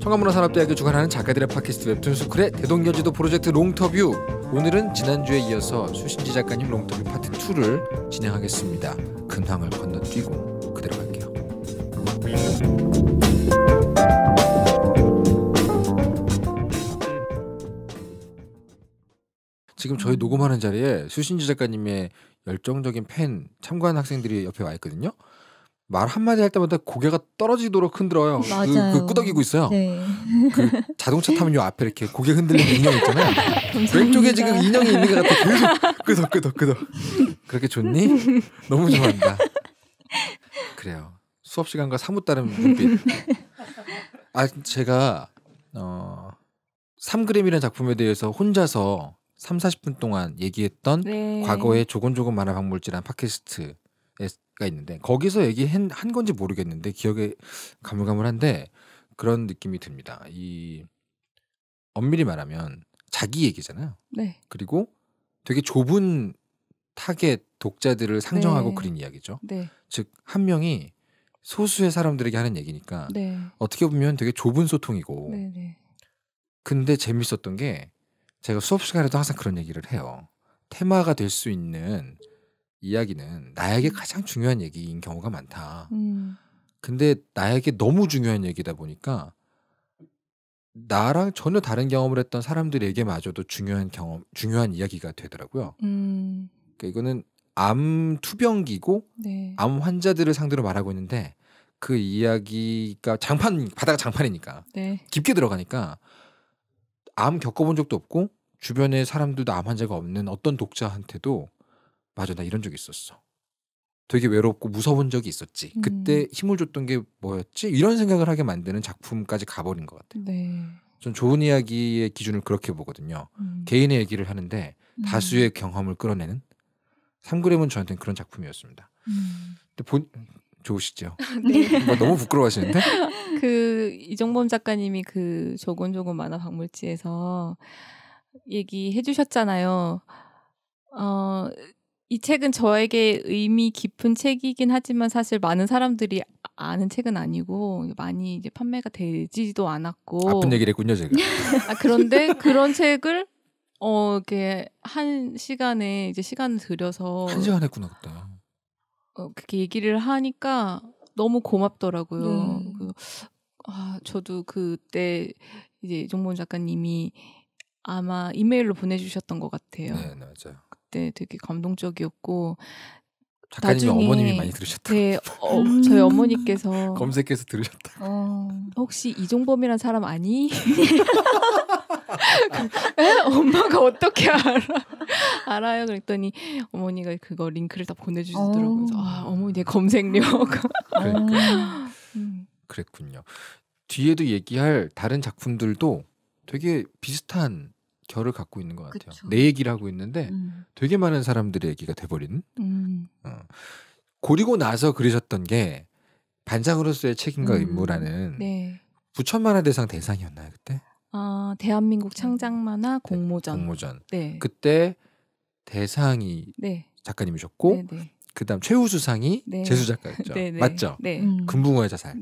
청와문화산업대학교 주관하는 작가들의 팟캐스트 웹툰 스쿨의 대동여지도 프로젝트 롱터뷰 오늘은 지난주에 이어서 수신지 작가님 롱터뷰 파트 2를 진행하겠습니다. 근황을 건너뛰고 그대로 갈게요. 지금 저희 음. 녹음하는 자리에 수신지 작가님의 열정적인 팬 참관 학생들이 옆에 와 있거든요. 말 한마디 할 때마다 고개가 떨어지도록 흔들어요. 그, 그 끄덕이고 있어요. 네. 그 자동차 타면 요 앞에 이렇게 고개 흔들리는 네. 인형 있잖아요. 왼쪽에 지금 인형이 있는 것 같아. 계속 끄덕 끄덕 끄덕. 그렇게 좋니? 너무 좋아한다. 그래요. 수업 시간과 사뭇 다른 눈빛. 아 제가 어 삼그램이라는 작품에 대해서 혼자서 3, 40분 동안 얘기했던 네. 과거의 조곤조곤 만화 박물지란 팟캐스트 가 있는데 거기서 얘기한 한 건지 모르겠는데 기억에 가물가물한데 그런 느낌이 듭니다. 이 엄밀히 말하면 자기 얘기잖아요. 네. 그리고 되게 좁은 타겟 독자들을 상정하고 네. 그린 이야기죠. 네. 즉한 명이 소수의 사람들에게 하는 얘기니까 네. 어떻게 보면 되게 좁은 소통이고 네, 네. 근데 재밌었던 게 제가 수업 시간에도 항상 그런 얘기를 해요. 테마가 될 수 있는 이야기는 나에게 가장 중요한 얘기인 경우가 많다. 음. 근데 나에게 너무 중요한 얘기다 보니까 나랑 전혀 다른 경험을 했던 사람들에게마저도 중요한 경험, 중요한 이야기가 되더라고요. 음. 그러니까 이거는 암 투병기고 네. 암 환자들을 상대로 말하고 있는데 그 이야기가 장판 바다가 장판이니까 네. 깊게 들어가니까 암 겪어본 적도 없고 주변에 사람들도 암 환자가 없는 어떤 독자한테도 맞아 나 이런 적 있었어. 되게 외롭고 무서운 적이 있었지. 음. 그때 힘을 줬던 게 뭐였지? 이런 생각을 하게 만드는 작품까지 가버린 것 같아요. 네. 전 좋은 이야기의 기준을 그렇게 보거든요. 음. 개인의 얘기를 하는데 음. 다수의 경험을 끌어내는 삼그램은 저한테는 그런 작품이었습니다. 음. 근데 본, 좋으시죠? 네. 뭐 너무 부끄러워하시는데? 그 이정범 작가님이 그 조곤조곤 만화 박물지에서 얘기해 주셨잖아요. 어, 이 책은 저에게 의미 깊은 책이긴 하지만 사실 많은 사람들이 아는 책은 아니고 많이 이제 판매가 되지도 않았고 아픈 얘기를 했군요 제가 아, 그런데 그런 책을 어 이렇게 한 시간에 이제 시간을 들여서 한 시간 했구나 그때 어, 그렇게 얘기를 하니까 너무 고맙더라고요. 네. 그, 아, 저도 그때 이제 정모 작가님이 아마 이메일로 보내주셨던 것 같아요. 네, 네 맞아요. 그때 되게 감동적이었고 작가님 어머님이 많이 들으셨다. 네, 어, 저희 어머니께서 검색해서 들으셨다. 어, 혹시 이종범이란 사람 아니? 그, 에? 엄마가 어떻게 알아? 알아요? 그랬더니 어머니가 그거 링크를 다 보내주시더라고요. 아, 어. 어머니 내 검색력. 그러니까. 음. 그랬군요. 뒤에도 얘기할 다른 작품들도 되게 비슷한 결을 갖고 있는 것 같아요. 그쵸. 내 얘기를 하고 있는데 음. 되게 많은 사람들의 얘기가 돼버린. 음. 어. 고리고 나서 그리셨던 게 반장으로서의 책임과 음. 임무라는 네. 부천 만화 대상 대상이었나요 그때? 아 대한민국 네. 창작 만화 네, 공모전. 네, 공모전. 네. 그때 대상이 네. 작가님이셨고 네, 그다음 최우수상이 재수 작가였죠. 맞죠? 음. 금붕어의 자살.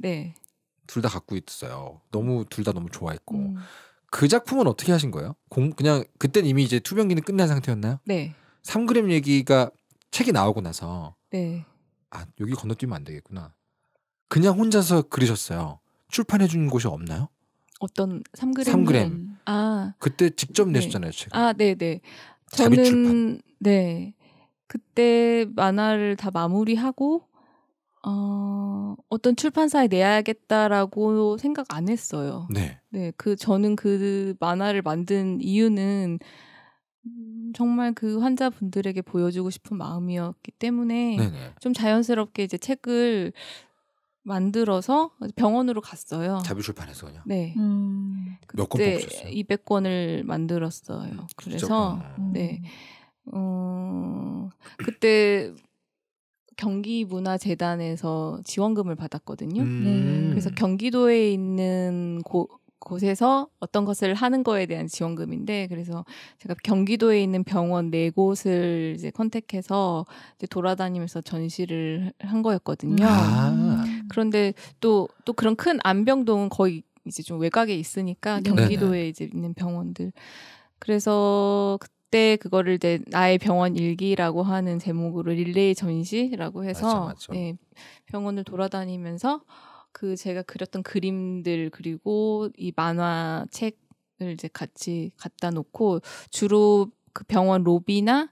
둘 다 갖고 있어요. 었 너무 둘 다 너무 좋아했고. 음. 그 작품은 어떻게 하신 거예요? 공, 그냥 그땐 이미 이제 투병기는 끝난 상태였나요? 네. 3그램 얘기가 책이 나오고 나서 네. 아 여기 건너뛰면 안 되겠구나. 그냥 혼자서 그리셨어요. 출판해 주 곳이 없나요? 어떤 3그램? 3그램. 아 그때 직접 네. 내셨잖아요 책. 아 네네. 네. 저는 네 그때 만화를 다 마무리하고 어, 어떤 출판사에 내야겠다라고 생각 안 했어요. 네. 네, 그 저는 그 만화를 만든 이유는 정말 그 환자분들에게 보여주고 싶은 마음이었기 때문에 네네. 좀 자연스럽게 이제 책을 만들어서 병원으로 갔어요. 자비 출판해서 그냥. 네. 음. 몇권 뽑으셨어요? 200권을 만들었어요. 음, 그래서 진 네. 음. 어, 그때 경기문화재단에서 지원금을 받았거든요. 음. 네. 그래서 경기도에 있는 고, 곳에서 어떤 것을 하는 거에 대한 지원금인데 그래서 제가 경기도에 있는 병원 네 곳을 이제 컨택해서 이제 돌아다니면서 전시를 한 거였거든요. 아. 그런데 또 또 그런 큰 안병동은 거의 이제 좀 외곽에 있으니까 네. 경기도에 네네. 이제 있는 병원들 그래서 그때 그거를 이제 나의 병원 일기라고 하는 제목으로 릴레이 전시라고 해서 맞아, 맞아. 네, 병원을 돌아다니면서 그 제가 그렸던 그림들 그리고 이 만화 책을 이제 같이 갖다 놓고 주로 그 병원 로비나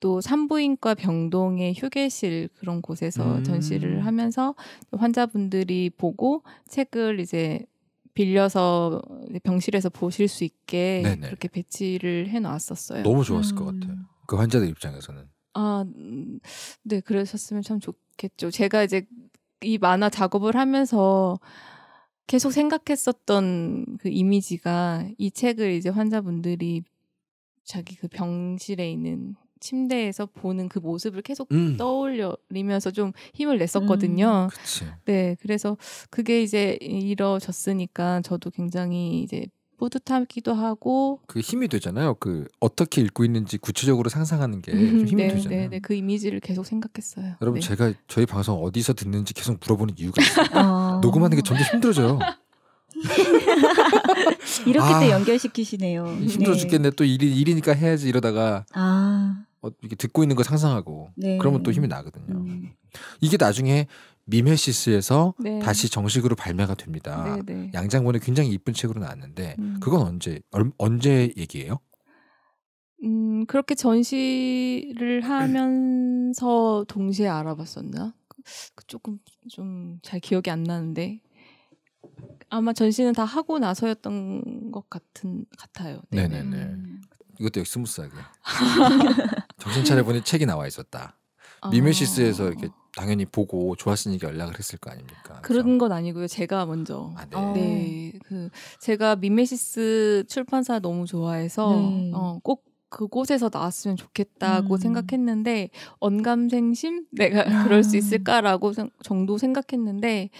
또 산부인과 병동의 휴게실 그런 곳에서 음. 전시를 하면서 환자분들이 보고 책을 이제 빌려서 병실에서 보실 수 있게 네네. 그렇게 배치를 해놨었어요. 너무 좋았을 음. 것 같아요. 그 환자들 입장에서는. 아, 음, 네 그러셨으면 참 좋겠죠. 제가 이제 이 만화 작업을 하면서 계속 생각했었던 그 이미지가 이 책을 이제 환자분들이 자기 그 병실에 있는 침대에서 보는 그 모습을 계속 음. 떠올리면서 좀 힘을 냈었거든요. 음, 네, 그래서 그게 이제 이뤄졌으니까 저도 굉장히 이제 뿌듯하기도 하고 그 힘이 되잖아요. 그 어떻게 읽고 있는지 구체적으로 상상하는 게좀 음, 힘이 네, 되잖아요. 네, 네, 그 이미지를 계속 생각했어요. 여러분 네. 제가 저희 방송 어디서 듣는지 계속 물어보는 이유가 있어요. 아. 녹음하는 게 점점 힘들어져요. 이렇게 아, 또 연결시키시네요. 힘들어 네. 죽겠네. 또 일이, 일이니까 해야지 이러다가 아. 어, 이렇게 듣고 있는 거 상상하고 네. 그러면 또 힘이 나거든요. 음. 이게 나중에 미메시스에서 네. 다시 정식으로 발매가 됩니다. 네, 네. 양장본의 굉장히 이쁜 책으로 나왔는데 음. 그건 언제 얼, 언제 얘기예요? 음 그렇게 전시를 하면서 동시에 알아봤었나? 그 조금 좀 잘 기억이 안 나는데 아마 전시는 다 하고 나서였던 것 같은 같아요. 네. 네네네. 음. 이것도 역시 스무스하게. 정신 차려보니 책이 나와 있었다. 아. 미메시스에서 이렇게 당연히 보고 좋았으니까 연락을 했을 거 아닙니까? 그런 그렇죠? 건 아니고요. 제가 먼저. 아, 네. 네. 그 제가 미메시스 출판사 너무 좋아해서 네. 어, 꼭 그곳에서 나왔으면 좋겠다고 음. 생각했는데 언감생심 내가 그럴 수 있을까라고 생, 정도 생각했는데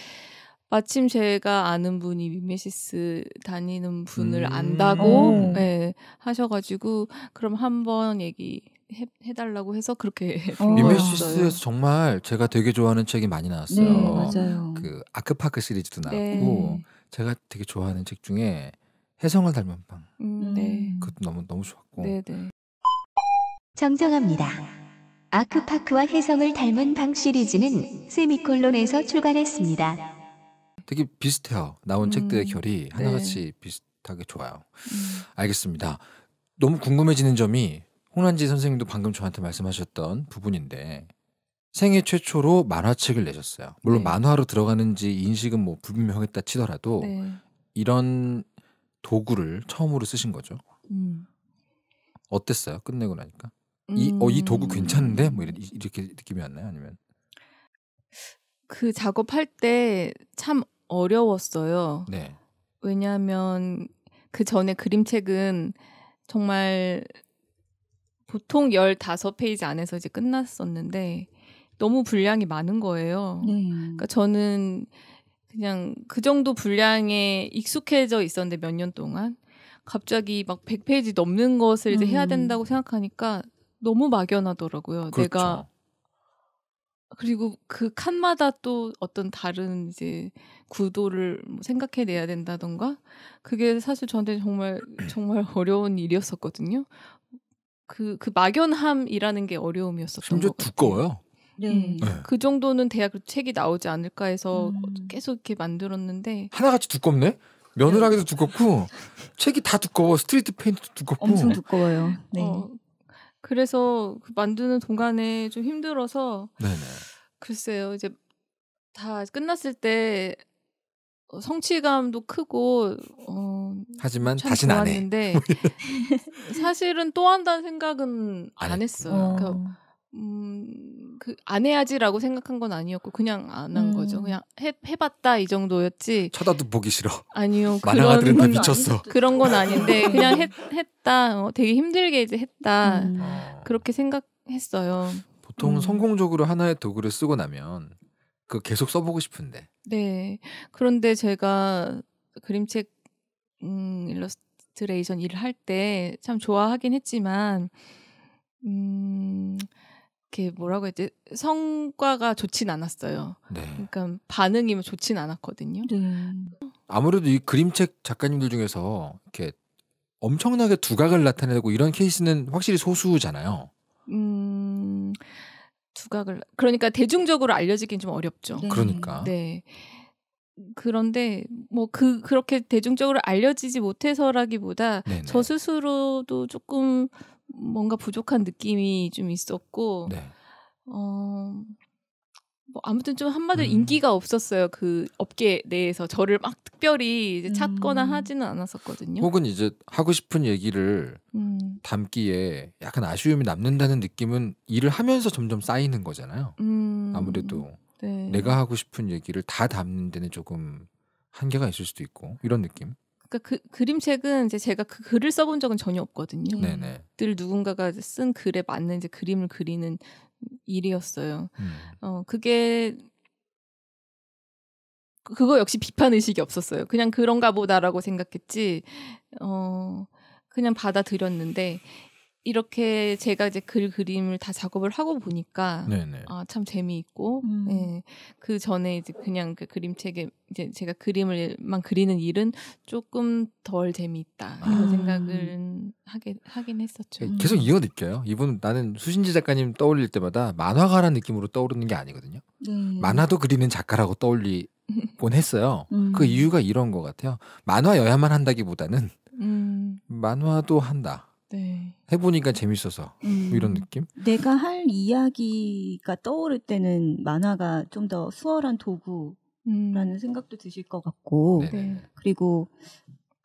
마침 제가 아는 분이 미메시스 다니는 분을 음. 안다고 오. 어. 네, 하셔가지고 그럼 한번 얘기 해, 달라고 해서 그렇게 어. 리메시스에서 정말 제가 되게 좋아하는 책이 많이 나왔어요. 네, 맞아요. 그 아크파크 시리즈도 나왔고 네. 제가 되게 좋아하는 책 중에 해성을 닮은 방. 음, 네. 음. 그것도 너무 너무 좋았고. 네, 네. 정정합니다. 아크파크와 해성을 닮은 방 시리즈는 세미콜론에서 출간했습니다. 되게 비슷해요. 나온 음, 책들의 결이 네. 하나같이 비슷하게 좋아요. 음. 알겠습니다. 너무 궁금해지는 점이 홍란지 선생님도 방금 저한테 말씀하셨던 부분인데 생애 최초로 만화책을 내셨어요. 물론 네. 만화로 들어가는지 인식은 뭐 불분명했다 치더라도 네. 이런 도구를 처음으로 쓰신 거죠. 음. 어땠어요? 끝내고 나니까 음. 이, 어, 이 도구 음. 괜찮은데 뭐 이렇게, 이렇게 느낌이 왔나요? 아니면 그 작업할 때 참 어려웠어요. 네. 왜냐하면 그 전에 그림책은 정말 보통 15페이지 안에서 이제 끝났었는데 너무 분량이 많은 거예요. 음. 그러니까 저는 그냥 그 정도 분량에 익숙해져 있었는데 몇 년 동안 갑자기 막 100페이지 넘는 것을 이제 음. 해야 된다고 생각하니까 너무 막연하더라고요. 그렇죠. 내가 그리고 그 칸마다 또 어떤 다른 이제 구도를 뭐 생각해내야 된다던가 그게 사실 저한테 정말 정말 어려운 일이었었거든요. 그, 그 막연함이라는 게 어려움이었었던 심지어 두꺼워요. 네. 음. 네. 그 정도는 대학 책이 나오지 않을까 해서 음. 계속 이렇게 만들었는데 하나같이 두껍네. 며느라기도 네. 두껍고 책이 다 두꺼워. 스트리트 페인트도 두껍고 엄청 두꺼워요. 네. 어, 그래서 그 만드는 동안에 좀 힘들어서 네네. 글쎄요 이제 다 끝났을 때 어, 성취감도 크고 어, 하지만 다시는 안 해. 뭐 사실은 또 한다는 생각은 안, 안 했어요. 어. 그러니까 음, 그, 안 해야지라고 생각한 건 아니었고, 그냥 안한 음. 거죠. 그냥 해, 해봤다, 이 정도였지. 쳐다도 보기 싫어. 아니요. 만화가들은 다 미쳤어. 그런 건 아닌데, 그냥 했, 했다. 어, 되게 힘들게 이제 했다. 음. 어. 그렇게 생각했어요. 보통 음. 성공적으로 하나의 도구를 쓰고 나면, 그 계속 써보고 싶은데. 네. 그런데 제가 그림책 음, 일러스트레이션 일을 할 때 참 좋아하긴 했지만 음, 이게 뭐라고 했지 성과가 좋진 않았어요. 네. 그러니까 반응이 뭐 좋진 않았거든요. 음. 아무래도 이 그림책 작가님들 중에서 이렇게 엄청나게 두각을 나타내고 이런 케이스는 확실히 소수잖아요. 음, 두각을 그러니까 대중적으로 알려지긴 좀 어렵죠. 네. 그러니까. 네. 그런데 뭐 그 그렇게 대중적으로 알려지지 못해서라기보다 네네. 저 스스로도 조금 뭔가 부족한 느낌이 좀 있었고 네. 어뭐 아무튼 좀 한마디로 음. 인기가 없었어요. 그 업계 내에서 저를 막 특별히 이제 음. 찾거나 음. 하지는 않았었거든요. 혹은 이제 하고 싶은 얘기를 음. 담기에 약간 아쉬움이 남는다는 느낌은 일을 하면서 점점 쌓이는 거잖아요. 음. 아무래도 네. 내가 하고 싶은 얘기를 다 담는 데는 조금 한계가 있을 수도 있고 이런 느낌. 그러니까 그 그림책은 이제 제가 그 글을 써본 적은 전혀 없거든요. 네네. 늘 누군가가 쓴 글에 맞는 이제 그림을 그리는 일이었어요. 음. 어, 그게 그, 그거 역시 비판 의식이 없었어요. 그냥 그런가 보다라고 생각했지. 어, 그냥 받아들였는데 이렇게 제가 이제 글 그림을 다 작업을 하고 보니까 아, 참 재미있고 음. 네. 그 전에 이제 그냥 그 그림책에 이제 제가 그림을만 그리는 일은 조금 덜 재미있다 아. 이런 아. 생각을 하게 하긴 했었죠. 예, 계속 음. 이어 느껴요. 이분 나는 수신지 작가님 떠올릴 때마다 만화가란 느낌으로 떠오르는 게 아니거든요. 음. 만화도 그리는 작가라고 떠올리 곤 했어요. 음. 그 이유가 이런 것 같아요. 만화여야만 한다기보다는 음. 만화도 한다. 네. 해보니까 재밌어서 뭐 음. 이런 느낌? 내가 할 이야기가 떠오를 때는 만화가 좀 더 수월한 도구라는 음. 생각도 드실 것 같고 네, 네. 그리고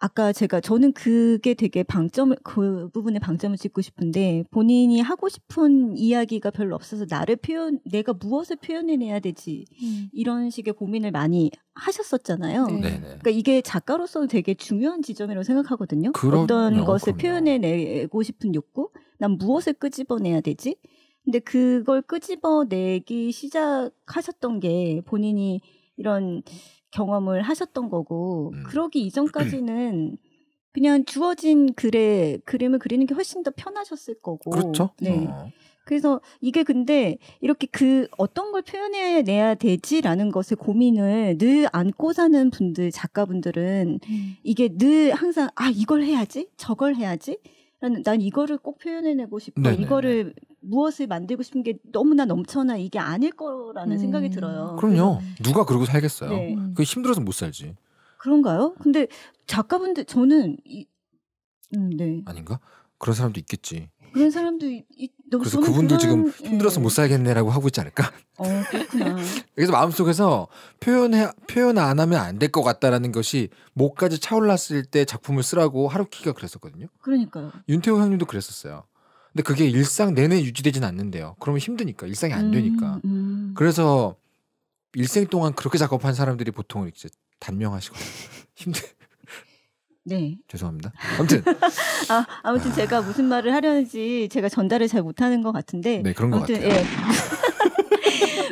아까 제가 저는 그게 되게 방점을 그 부분에 방점을 찍고 싶은데 본인이 하고 싶은 이야기가 별로 없어서 나를 표현 내가 무엇을 표현해내야 되지 음. 이런 식의 고민을 많이 하셨었잖아요. 네. 그러니까 이게 작가로서 되게 중요한 지점이라고 생각하거든요. 그럼 어떤 것을 그럼요. 표현해내고 싶은 욕구, 난 무엇을 끄집어내야 되지? 근데 그걸 끄집어내기 시작하셨던 게 본인이 이런 경험을 하셨던 거고 음. 그러기 이전까지는 그냥 주어진 글에 그림을 그리는 게 훨씬 더 편하셨을 거고 그렇죠. 네. 어. 그래서 이게 근데 이렇게 그 어떤 걸 표현해내야 되지라는 것을 고민을 늘 안고 사는 분들 작가분들은 음. 이게 늘 항상 아 이걸 해야지 저걸 해야지 라는 난 이거를 꼭 표현해내고 싶어 네네. 이거를 무엇을 만들고 싶은 게 너무나 넘쳐나 이게 아닐 거라는 음. 생각이 들어요. 그럼요. 누가 그러고 살겠어요. 네. 그 힘들어서 못 살지. 그런가요? 근데 작가분들 저는 이, 음, 네. 아닌가? 그런 사람도 있겠지. 그런 사람도 이, 너 그래서 그분들 그런... 지금 예. 힘들어서 네. 못 살겠네라고 하고 있지 않을까? 어 그렇구나. 그래서 마음속에서 표현해 표현 안 하면 안 될 것 같다라는 것이 목까지 차올랐을 때 작품을 쓰라고 하루키가 그랬었거든요. 그러니까요. 윤태호 형님도 그랬었어요. 근데 그게 일상 내내 유지되진 않는데요. 그러면 힘드니까 일상이 안 되니까. 음, 음. 그래서 일생 동안 그렇게 작업한 사람들이 보통 이제 단명하시고 힘들. 네. 죄송합니다. 아무튼 아, 아무튼 제가 무슨 말을 하려는지 제가 전달을 잘 못하는 것 같은데. 네 그런 것 아무튼, 같아요. 예.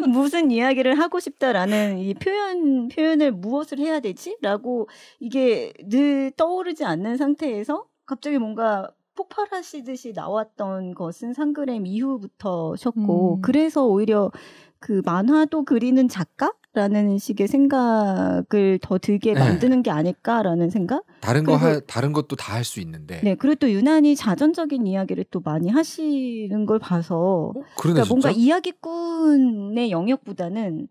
무슨 이야기를 하고 싶다라는 이 표현 표현을 무엇을 해야 되지라고 이게 늘 떠오르지 않는 상태에서 갑자기 뭔가 폭발하시듯이 나왔던 것은 상그램 이후부터셨고 음. 그래서 오히려 그 만화도 그리는 작가 라는 식의 생각을 더 들게 네. 만드는 게 아닐까라는 생각? 다른 거 하, 다른 것도 다 할 수 있는데. 네, 그리고 또 유난히 자전적인 이야기를 또 많이 하시는 걸 봐서 어? 그러니까 진짜? 뭔가 이야기꾼의 영역보다는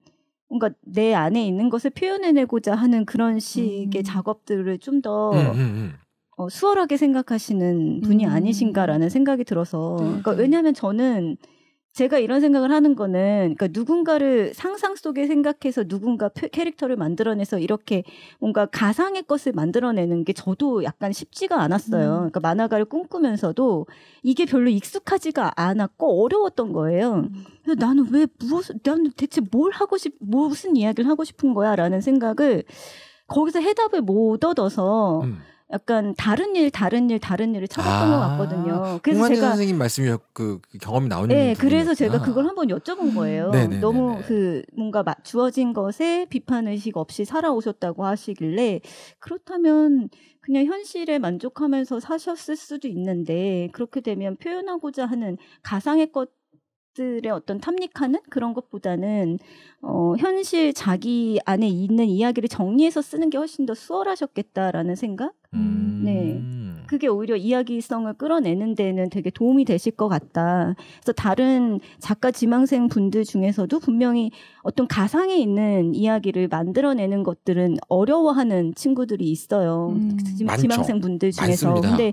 뭔가 내 안에 있는 것을 표현해내고자 하는 그런 식의 음. 작업들을 좀더 음, 음, 음. 어, 수월하게 생각하시는 분이 음. 아니신가라는 생각이 들어서 네. 그러니까 왜냐하면 저는 제가 이런 생각을 하는 거는 그러니까 누군가를 상상 속에 생각해서 누군가 캐릭터를 만들어내서 이렇게 뭔가 가상의 것을 만들어내는 게 저도 약간 쉽지가 않았어요. 음. 그러니까 만화가를 꿈꾸면서도 이게 별로 익숙하지가 않았고 어려웠던 거예요. 음. 그래서 나는 왜 무엇 나는 대체 뭘 하고 싶 무슨 이야기를 하고 싶은 거야라는 생각을 거기서 해답을 못 얻어서 음. 약간 다른 일 다른 일 다른 일을 찾았던 아~ 것 같거든요. 그래서 제가 선생님 말씀이 그, 그 경험이 나오는 네, 그래서 제가 그걸 한번 여쭤본 음. 거예요. 네네네네. 네, 너무 네, 네. 그 뭔가 주어진 것에 비판 의식 없이 살아오셨다고 하시길래 그렇다면 그냥 현실에 만족하면서 사셨을 수도 있는데 그렇게 되면 표현하고자 하는 가상의 것 것들의 어떤 탐닉하는 그런 것보다는 어, 현실 자기 안에 있는 이야기를 정리해서 쓰는 게 훨씬 더 수월하셨겠다라는 생각. 음. 네, 그게 오히려 이야기성을 끌어내는 데는 되게 도움이 되실 것 같다. 그래서 다른 작가 지망생 분들 중에서도 분명히 어떤 가상에 있는 이야기를 만들어내는 것들은 어려워하는 친구들이 있어요. 음. 지망생 분들 중에서. 맞습니다. 근데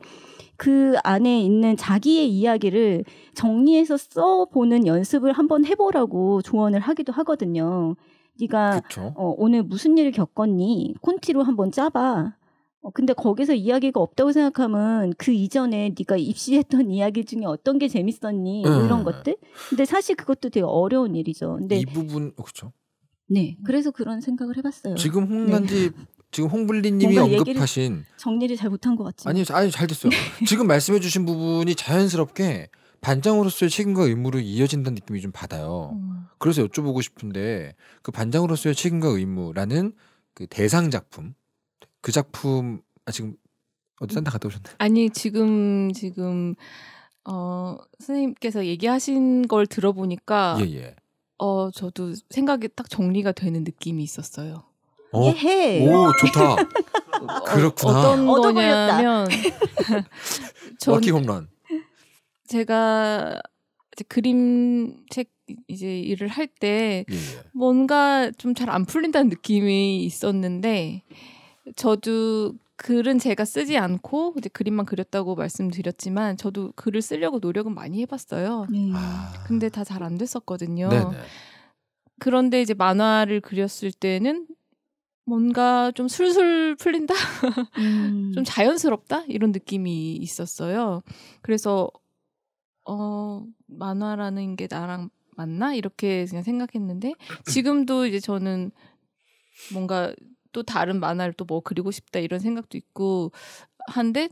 그 안에 있는 자기의 이야기를 정리해서 써보는 연습을 한번 해보라고 조언을 하기도 하거든요. 네가 어, 오늘 무슨 일을 겪었니? 콘티로 한번 짜봐. 어, 근데 거기서 이야기가 없다고 생각하면 그 이전에 네가 입시했던 이야기 중에 어떤 게 재밌었니 뭐 음. 이런 것들. 근데 사실 그것도 되게 어려운 일이죠. 근데 이 부분 그렇죠. 네, 그래서 그런 생각을 해봤어요. 지금 네. 홍단지 네. 지금 홍블리님이 언급하신 정리를 잘 못한 것 같지? 아니, 아니 잘 됐어요. 네. 지금 말씀해주신 부분이 자연스럽게 반장으로서의 책임과 의무로 이어진다는 느낌이 좀 받아요. 음. 그래서 여쭤보고 싶은데 그 반장으로서의 책임과 의무라는 그 대상 작품 그 작품 아 지금 어디 산데 갔다 오셨나요? 아니 지금 지금 어 선생님께서 얘기하신 걸 들어보니까 예, 예. 어 저도 생각이 딱 정리가 되는 느낌이 있었어요. 어? 예, 해. 오, 좋다. 그렇구나. 어떤 거냐면 럭키 홈런. 제가 이제 그림책 이제 일을 할때 예, 예. 뭔가 좀 잘 안 풀린다는 느낌이 있었는데 저도 글은 제가 쓰지 않고 이제 그림만 그렸다고 말씀드렸지만 저도 글을 쓰려고 노력은 많이 해봤어요. 음. 근데 다 잘 안 됐었거든요. 네네. 그런데 이제 만화를 그렸을 때는 뭔가 좀 술술 풀린다? 음. 좀 자연스럽다? 이런 느낌이 있었어요. 그래서, 어, 만화라는 게 나랑 맞나? 이렇게 그냥 생각했는데, 지금도 이제 저는 뭔가 또 다른 만화를 또 뭐 그리고 싶다 이런 생각도 있고 한데,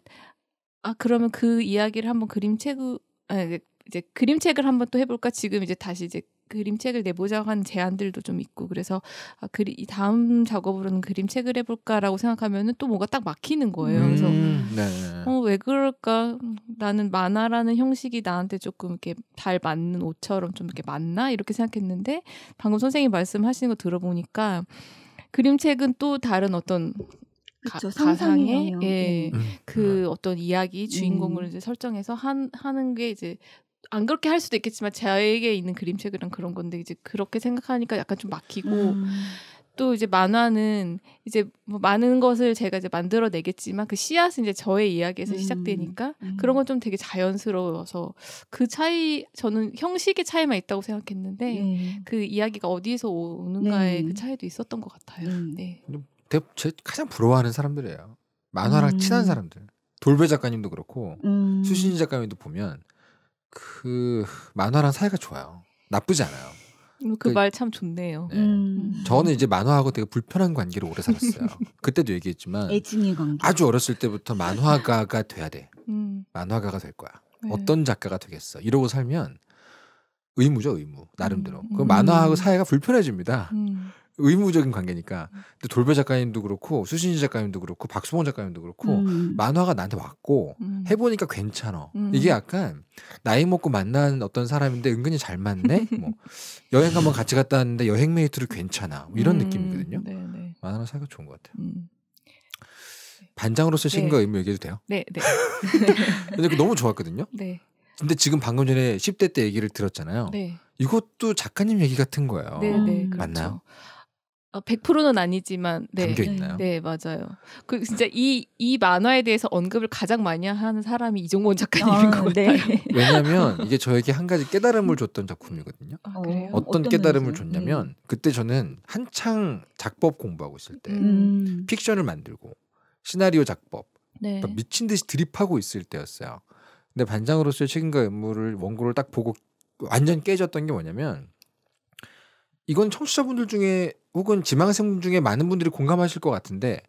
아, 그러면 그 이야기를 한번 그림책을, 아, 이제 그림책을 한번 또 해볼까? 지금 이제 다시 이제 그림책을 내보자고 한 제안들도 좀 있고 그래서 아, 그리 이 다음 작업으로는 그림책을 해볼까라고 생각하면은 또 뭐가 딱 막히는 거예요. 음, 그래서 네. 어왜 그럴까? 나는 만화라는 형식이 나한테 조금 이렇게 달 맞는 옷처럼 좀 이렇게 맞나 이렇게 생각했는데 방금 선생님 말씀하시는 거 들어보니까 그림책은 또 다른 어떤 그쵸, 가, 상상의 예, 음. 그 어떤 이야기 음. 주인공을 음. 이제 설정해서 한, 하는 게 이제 안 그렇게 할 수도 있겠지만 저에게 있는 그림책이란 그런 건데 이제 그렇게 생각하니까 약간 좀 막히고 음. 또 이제 만화는 이제 뭐 많은 것을 제가 이제 만들어 내겠지만 그 씨앗은 이제 저의 이야기에서 음. 시작되니까 음. 그런 건 좀 되게 자연스러워서 그 차이 저는 형식의 차이만 있다고 생각했는데 네. 그 이야기가 어디에서 오는가의 네. 그 차이도 있었던 것 같아요. 음. 네. 제 가장 부러워하는 사람들이에요. 만화랑 친한 음. 사람들. 돌배 작가님도 그렇고 음. 수신 작가님도 보면 그 만화랑 사이가 좋아요. 나쁘지 않아요. 그 말참 그 좋네요. 네. 음. 저는 이제 만화하고 되게 불편한 관계로 오래 살았어요. 그때도 얘기했지만 애증의 관계. 아주 어렸을 때부터 만화가가 돼야 돼. 음. 만화가가 될 거야. 네. 어떤 작가가 되겠어. 이러고 살면 의무죠 의무 나름대로. 음. 그 만화하고 음. 사이가 불편해집니다. 음. 의무적인 관계니까. 음. 근데 돌배 작가님도 그렇고 수신지 작가님도 그렇고 박수봉 작가님도 그렇고 음. 만화가 나한테 왔고 음. 해보니까 괜찮어. 음. 이게 약간 나이 먹고 만난 어떤 사람인데 은근히 잘 맞네. 뭐 여행 한번 같이 갔다 왔는데 여행 메이트로 괜찮아. 뭐 이런 음. 느낌이거든요. 네네. 만화는 사이가 좋은 것 같아요. 음. 반장으로서 신과 네. 의무 얘기해도 돼요? 네, 네. 근데 너무 좋았거든요. 네. 근데 지금 방금 전에 10대 때 얘기를 들었잖아요. 네. 이것도 작가님 얘기 같은 거예요. 네, 네. 그렇죠. 맞나요? 그렇죠. 100%는 어, 아니지만 네. 담겨 있나요? 네, 맞아요. 그 진짜 이 이 만화에 대해서 언급을 가장 많이 하는 사람이 이종원 작가님인 아, 것 네. 같아요. 왜냐하면 이게 저에게 한 가지 깨달음을 줬던 작품이거든요. 아, 어, 어떤 깨달음을 면서? 줬냐면 네. 그때 저는 한창 작법 공부하고 있을 때 음. 픽션을 만들고 시나리오 작법 네. 그러니까 미친 듯이 드립하고 있을 때였어요. 근데 반장으로서의 책임과 의무를 원고를 딱 보고 완전 깨졌던 게 뭐냐면 이건 청취자분들 중에 혹은 지망생 중에 많은 분들이 공감하실 것 같은데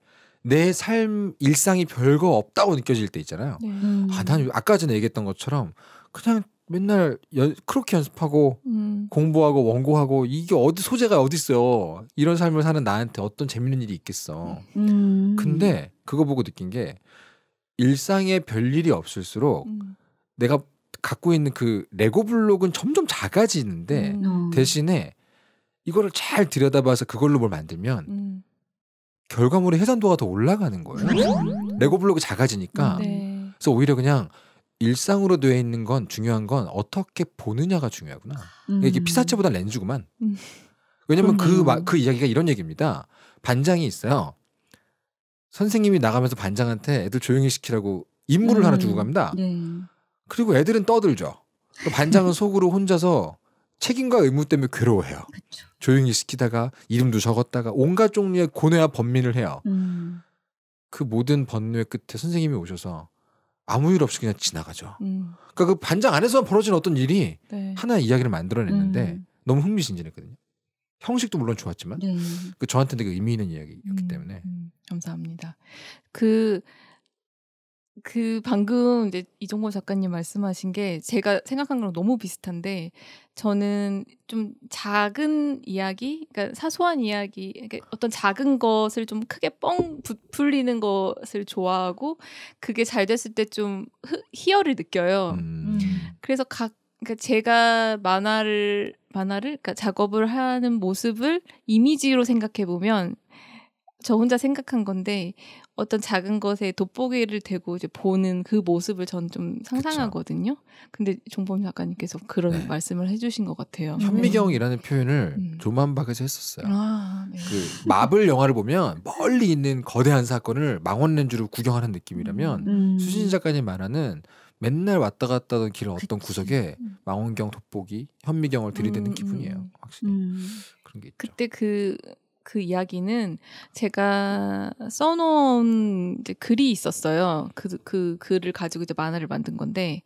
내 삶 일상이 별거 없다고 느껴질 때 있잖아요. 네. 음. 아, 난 아까 전에 얘기했던 것처럼 그냥 맨날 연, 그렇게 연습하고 음. 공부하고 원고하고 이게 어디 소재가 어디 있어요? 이런 삶을 사는 나한테 어떤 재밌는 일이 있겠어? 음. 근데 그거 보고 느낀 게 일상에 별 일이 없을수록 음. 내가 갖고 있는 그 레고 블록은 점점 작아지는데 음. 어. 대신에 이거를 잘 들여다봐서 그걸로 뭘 만들면 음. 결과물의 해산도가 더 올라가는 거예요. 음. 레고 블록이 작아지니까. 음, 네. 그래서 오히려 그냥 일상으로 되어 있는 건 중요한 건 어떻게 보느냐가 중요하구나. 음. 이게 피사체보다 렌즈구만. 음. 왜냐면 그그 그 이야기가 이런 얘기입니다. 반장이 있어요. 선생님이 나가면서 반장한테 애들 조용히 시키라고 임무를 음. 하나 주고 갑니다. 네. 그리고 애들은 떠들죠. 반장은 속으로 혼자서 책임과 의무 때문에 괴로워해요. 그쵸. 그렇죠. 조용히 시키다가 이름도 적었다가 온갖 종류의 고뇌와 번민을 해요. 음. 그 모든 번뇌 끝에 선생님이 오셔서 아무 일 없이 그냥 지나가죠. 음. 그러니까 그 반장 안에서 벌어진 어떤 일이 네. 하나의 이야기를 만들어냈는데 음. 너무 흥미진진했거든요. 형식도 물론 좋았지만 네. 그 저한테 되게 의미 있는 이야기였기 음. 때문에 음. 감사합니다. 그그 방금 이제 이종호 작가님 말씀하신 게 제가 생각한 거랑 너무 비슷한데 저는 좀 작은 이야기, 그러니까 사소한 이야기, 그러니까 어떤 작은 것을 좀 크게 뻥 부풀리는 것을 좋아하고 그게 잘 됐을 때 좀 희열을 느껴요. 음. 음. 그래서 각 그러니까 제가 만화를 만화를 그러니까 작업을 하는 모습을 이미지로 생각해 보면 저 혼자 생각한 건데 어떤 작은 것에 돋보기를 대고 이제 보는 그 모습을 전 좀 상상하거든요. 그쵸. 근데 종범 작가님께서 그런 네. 말씀을 해주신 것 같아요. 음. 현미경이라는 네. 표현을 음. 조만박에서 했었어요. 아, 네. 그 마블 영화를 보면 멀리 있는 거대한 사건을 망원 렌즈로 구경하는 느낌이라면 음. 음. 수진 작가님 만화는 맨날 왔다 갔다 하던 길은 어떤 구석에 음. 망원경 돋보기 현미경을 들이대는 음. 기분이에요. 확실히 그런 게 있죠. 그때 그그 이야기는 제가 써놓은 글이 있었어요. 그, 그 글을 가지고 이제 만화를 만든 건데,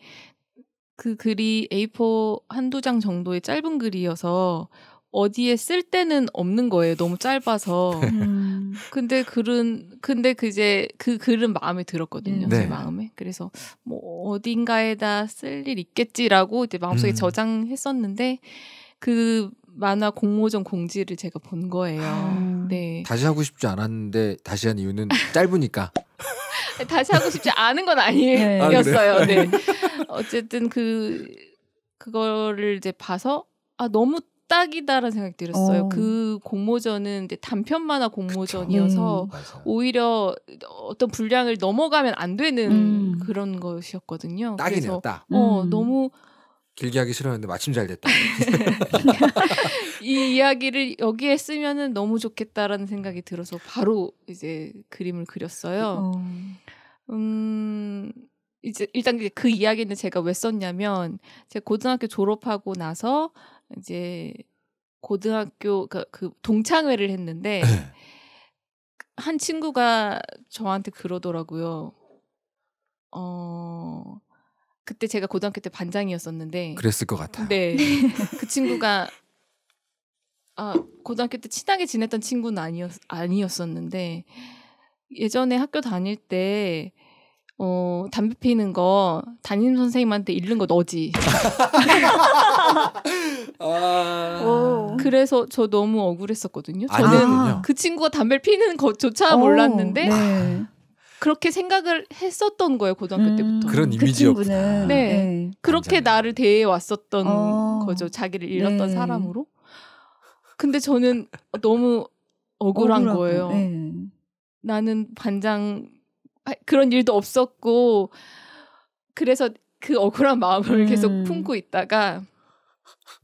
그 글이 A4 한두 장 정도의 짧은 글이어서 어디에 쓸데는 없는 거예요. 너무 짧아서. 음. 근데 글은 근데 그제 그 글은 마음에 들었거든요. 음. 제 마음에. 그래서 뭐 어딘가에다 쓸 일 있겠지라고 이제 마음속에 음. 저장했었는데 그 만화 공모전 공지를 제가 본 거예요. 아. 네. 다시 하고 싶지 않았는데 다시 한 이유는 짧으니까. 다시 하고 싶지 않은 건 아니었어요. 아, 네. 어쨌든 그 그거를 이제 봐서 아 너무 딱이다라는 생각이 들었어요. 어. 그 공모전은 이제 단편 만화 공모전이어서 음. 오히려 어떤 분량을 넘어가면 안 되는 음. 그런 것이었거든요. 딱이네요, 딱. 어 음. 너무 길게 하기 싫었는데 마침 잘 됐다. 이 이야기를 여기에 쓰면은 너무 좋겠다라는 생각이 들어서 바로 이제 그림을 그렸어요. 어. 음. 이제 일단 그 이야기는 제가 왜 썼냐면 제가 고등학교 졸업하고 나서 이제 고등학교 그, 그 동창회를 했는데 네. 한 친구가 저한테 그러더라고요. 어 그때 제가 고등학교 때 반장이었었는데 그랬을 것 같아요. 네. 네. 그 친구가 아, 고등학교 때 친하게 지냈던 친구는 아니었 아니었었는데 예전에 학교 다닐 때 어, 담배 피는 거 담임 선생님한테 잃는 거 너지. 아... 그래서 저 너무 억울했었거든요. 저는 아니었군요. 그 친구가 담배 피는 것조차 오, 몰랐는데 네. 그렇게 생각을 했었던 거예요 고등학교 음, 때부터 그런 그 이미지였구나. 네. 네. 그렇게 나를 대해 왔었던 어. 거죠. 자기를 네. 잃었던 네. 사람으로. 근데 저는 너무 억울한 억울하 거예요. 네. 나는 반장 그런 일도 없었고 그래서 그 억울한 마음을 음. 계속 품고 있다가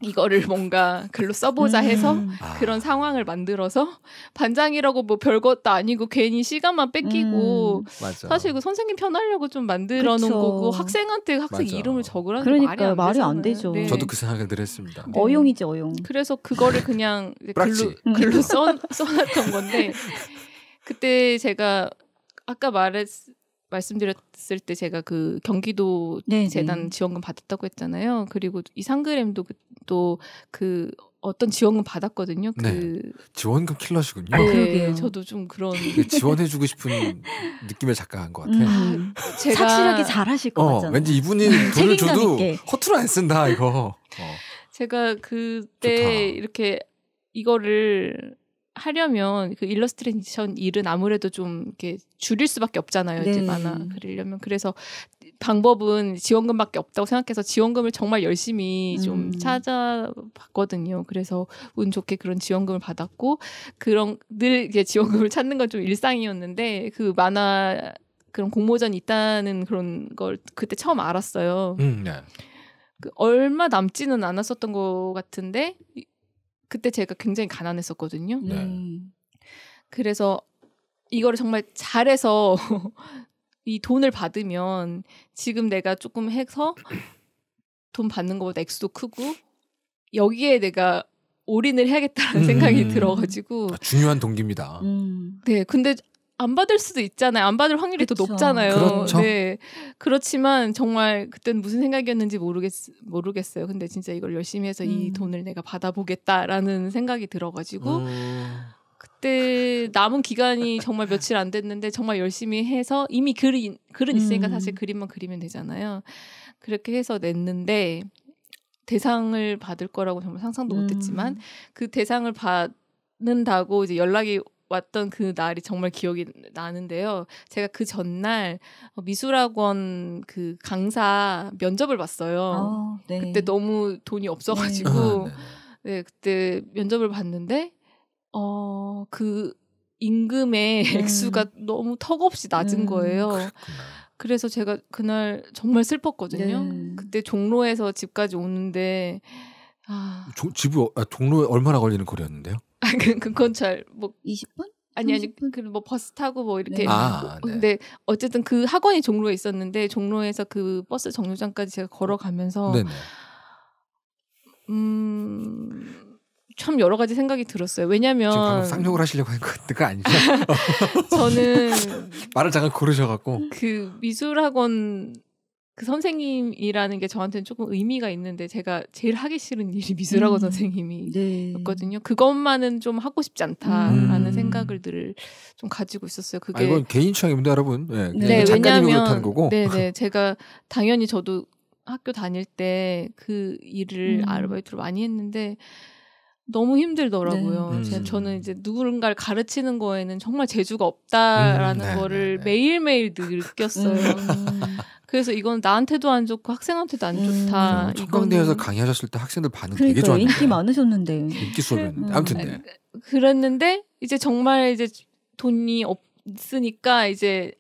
이거를 뭔가 글로 써보자 해서 음. 아. 그런 상황을 만들어서 반장이라고 뭐 별것도 아니고 괜히 시간만 뺏기고 음. 사실 그 선생님 편하려고 좀 만들어 놓은 거고 학생한테 학생 맞아. 이름을 적으라는 그러니까 말이 안, 말이 안 되죠. 네. 저도 그 생각을 늘 했습니다. 네. 어용이지 어용. 그래서 그거를 그냥 글로 글로 써 써놨던 건데 그때 제가 아까 말했 말씀드렸을 때 제가 그 경기도 네네. 네. 재단 지원금 받았다고 했잖아요. 그리고 이상그램도 또그 그 어떤 지원금 받았거든요. 그 네. 지원금 킬러시군요. 아, 네, 저도 좀 그런 지원해주고 싶은 느낌의 작가인 것 같아요. 음. 아, 제가 착실하게 잘하실 것 어, 같아요 왠지 이분이 돈을 줘도 있게. 허투루 안 쓴다 이거. 어. 제가 그때 좋다. 이렇게 이거를 하려면 그 일러스트레이션 일은 아무래도 좀 이렇게 줄일 수밖에 없잖아요. 네. 이제 만화 그리려면 그래서 방법은 지원금밖에 없다고 생각해서 지원금을 정말 열심히 음. 좀 찾아봤거든요. 그래서 운 좋게 그런 지원금을 받았고 그런 늘 이제 지원금을 찾는 건 좀 일상이었는데 그 만화 그런 공모전이 있다는 그런 걸 그때 처음 알았어요. 음, 네. 그 얼마 남지는 않았었던 것 같은데 그때 제가 굉장히 가난했었거든요. 네. 네. 그래서 이거를 정말 잘해서 이 돈을 받으면 지금 내가 조금 해서 돈 받는 것보다 액수도 크고 여기에 내가 올인을 해야겠다는 음. 생각이 들어가지고 아, 중요한 동기입니다. 음. 네, 근데 안 받을 수도 있잖아요. 안 받을 확률이 그쵸. 더 높잖아요. 그렇죠. 네. 그렇지만 정말 그땐 무슨 생각이었는지 모르겠 모르겠어요. 근데 진짜 이걸 열심히 해서 음. 이 돈을 내가 받아보겠다라는 생각이 들어가지고 음. 그때 남은 기간이 정말 며칠 안 됐는데 정말 열심히 해서 이미 글이 글은 있으니까 음. 사실 그림만 그리면 되잖아요. 그렇게 해서 냈는데 대상을 받을 거라고 정말 상상도 못했지만 음. 그 대상을 받는다고 이제 연락이 왔던 그 날이 정말 기억이 나는데요. 제가 그 전날 어, 미술학원 그 강사 면접을 봤어요. 아, 네. 그때 너무 돈이 네. 없어가지고 아, 네, 네. 네, 그때 면접을 봤는데 어그 임금의 음. 액수가 너무 턱없이 낮은 음, 거예요. 그렇구나. 그래서 제가 그날 정말 슬펐거든요. 네. 그때 종로에서 집까지 오는데 아. 조, 집이 아, 종로에 얼마나 걸리는 거리였는데요? 아, 그, 그, 그건 잘, 뭐. 20분? 아니, 아니, 그, 뭐, 버스 타고 뭐, 이렇게. 네. 아, 뭐 네. 근데, 어쨌든 그 학원이 종로에 있었는데, 종로에서 그 버스 정류장까지 제가 걸어가면서. 네네. 음. 참 여러 가지 생각이 들었어요. 왜냐면 지금 쌍욕을 하시려고 한거 아니죠? 저는 말을 잠깐 고르셔갖고 그 미술학원 그 선생님이라는 게 저한테는 조금 의미가 있는데 제가 제일 하기 싫은 일이 미술학원 음. 선생님이었거든요. 네. 그것만은 좀 하고 싶지 않다라는 음. 생각을 늘 좀 가지고 있었어요. 그게 아, 이건 개인 취향입니다, 여러분. 예, 네, 네, 네 왜냐하면 네, 네, 제가 당연히 저도 학교 다닐 때 그 일을 음. 아르바이트로 많이 했는데 너무 힘들더라고요. 네. 제가, 음. 저는 이제 누군가를 가르치는 거에는 정말 재주가 없다라는 음. 네, 네, 거를 네, 매일매일 느꼈어요. 음. 그래서 이건 나한테도 안 좋고 학생한테도 안 좋다. 음, 그렇죠. 청강대에서 강의하셨을 때 학생들 반응 되게 그러니까 좋았는데 인기 많으셨는데 인기 수업이었는데 음. 아무튼 네. 그랬는데 이제 정말 이제 돈이 없으니까 이제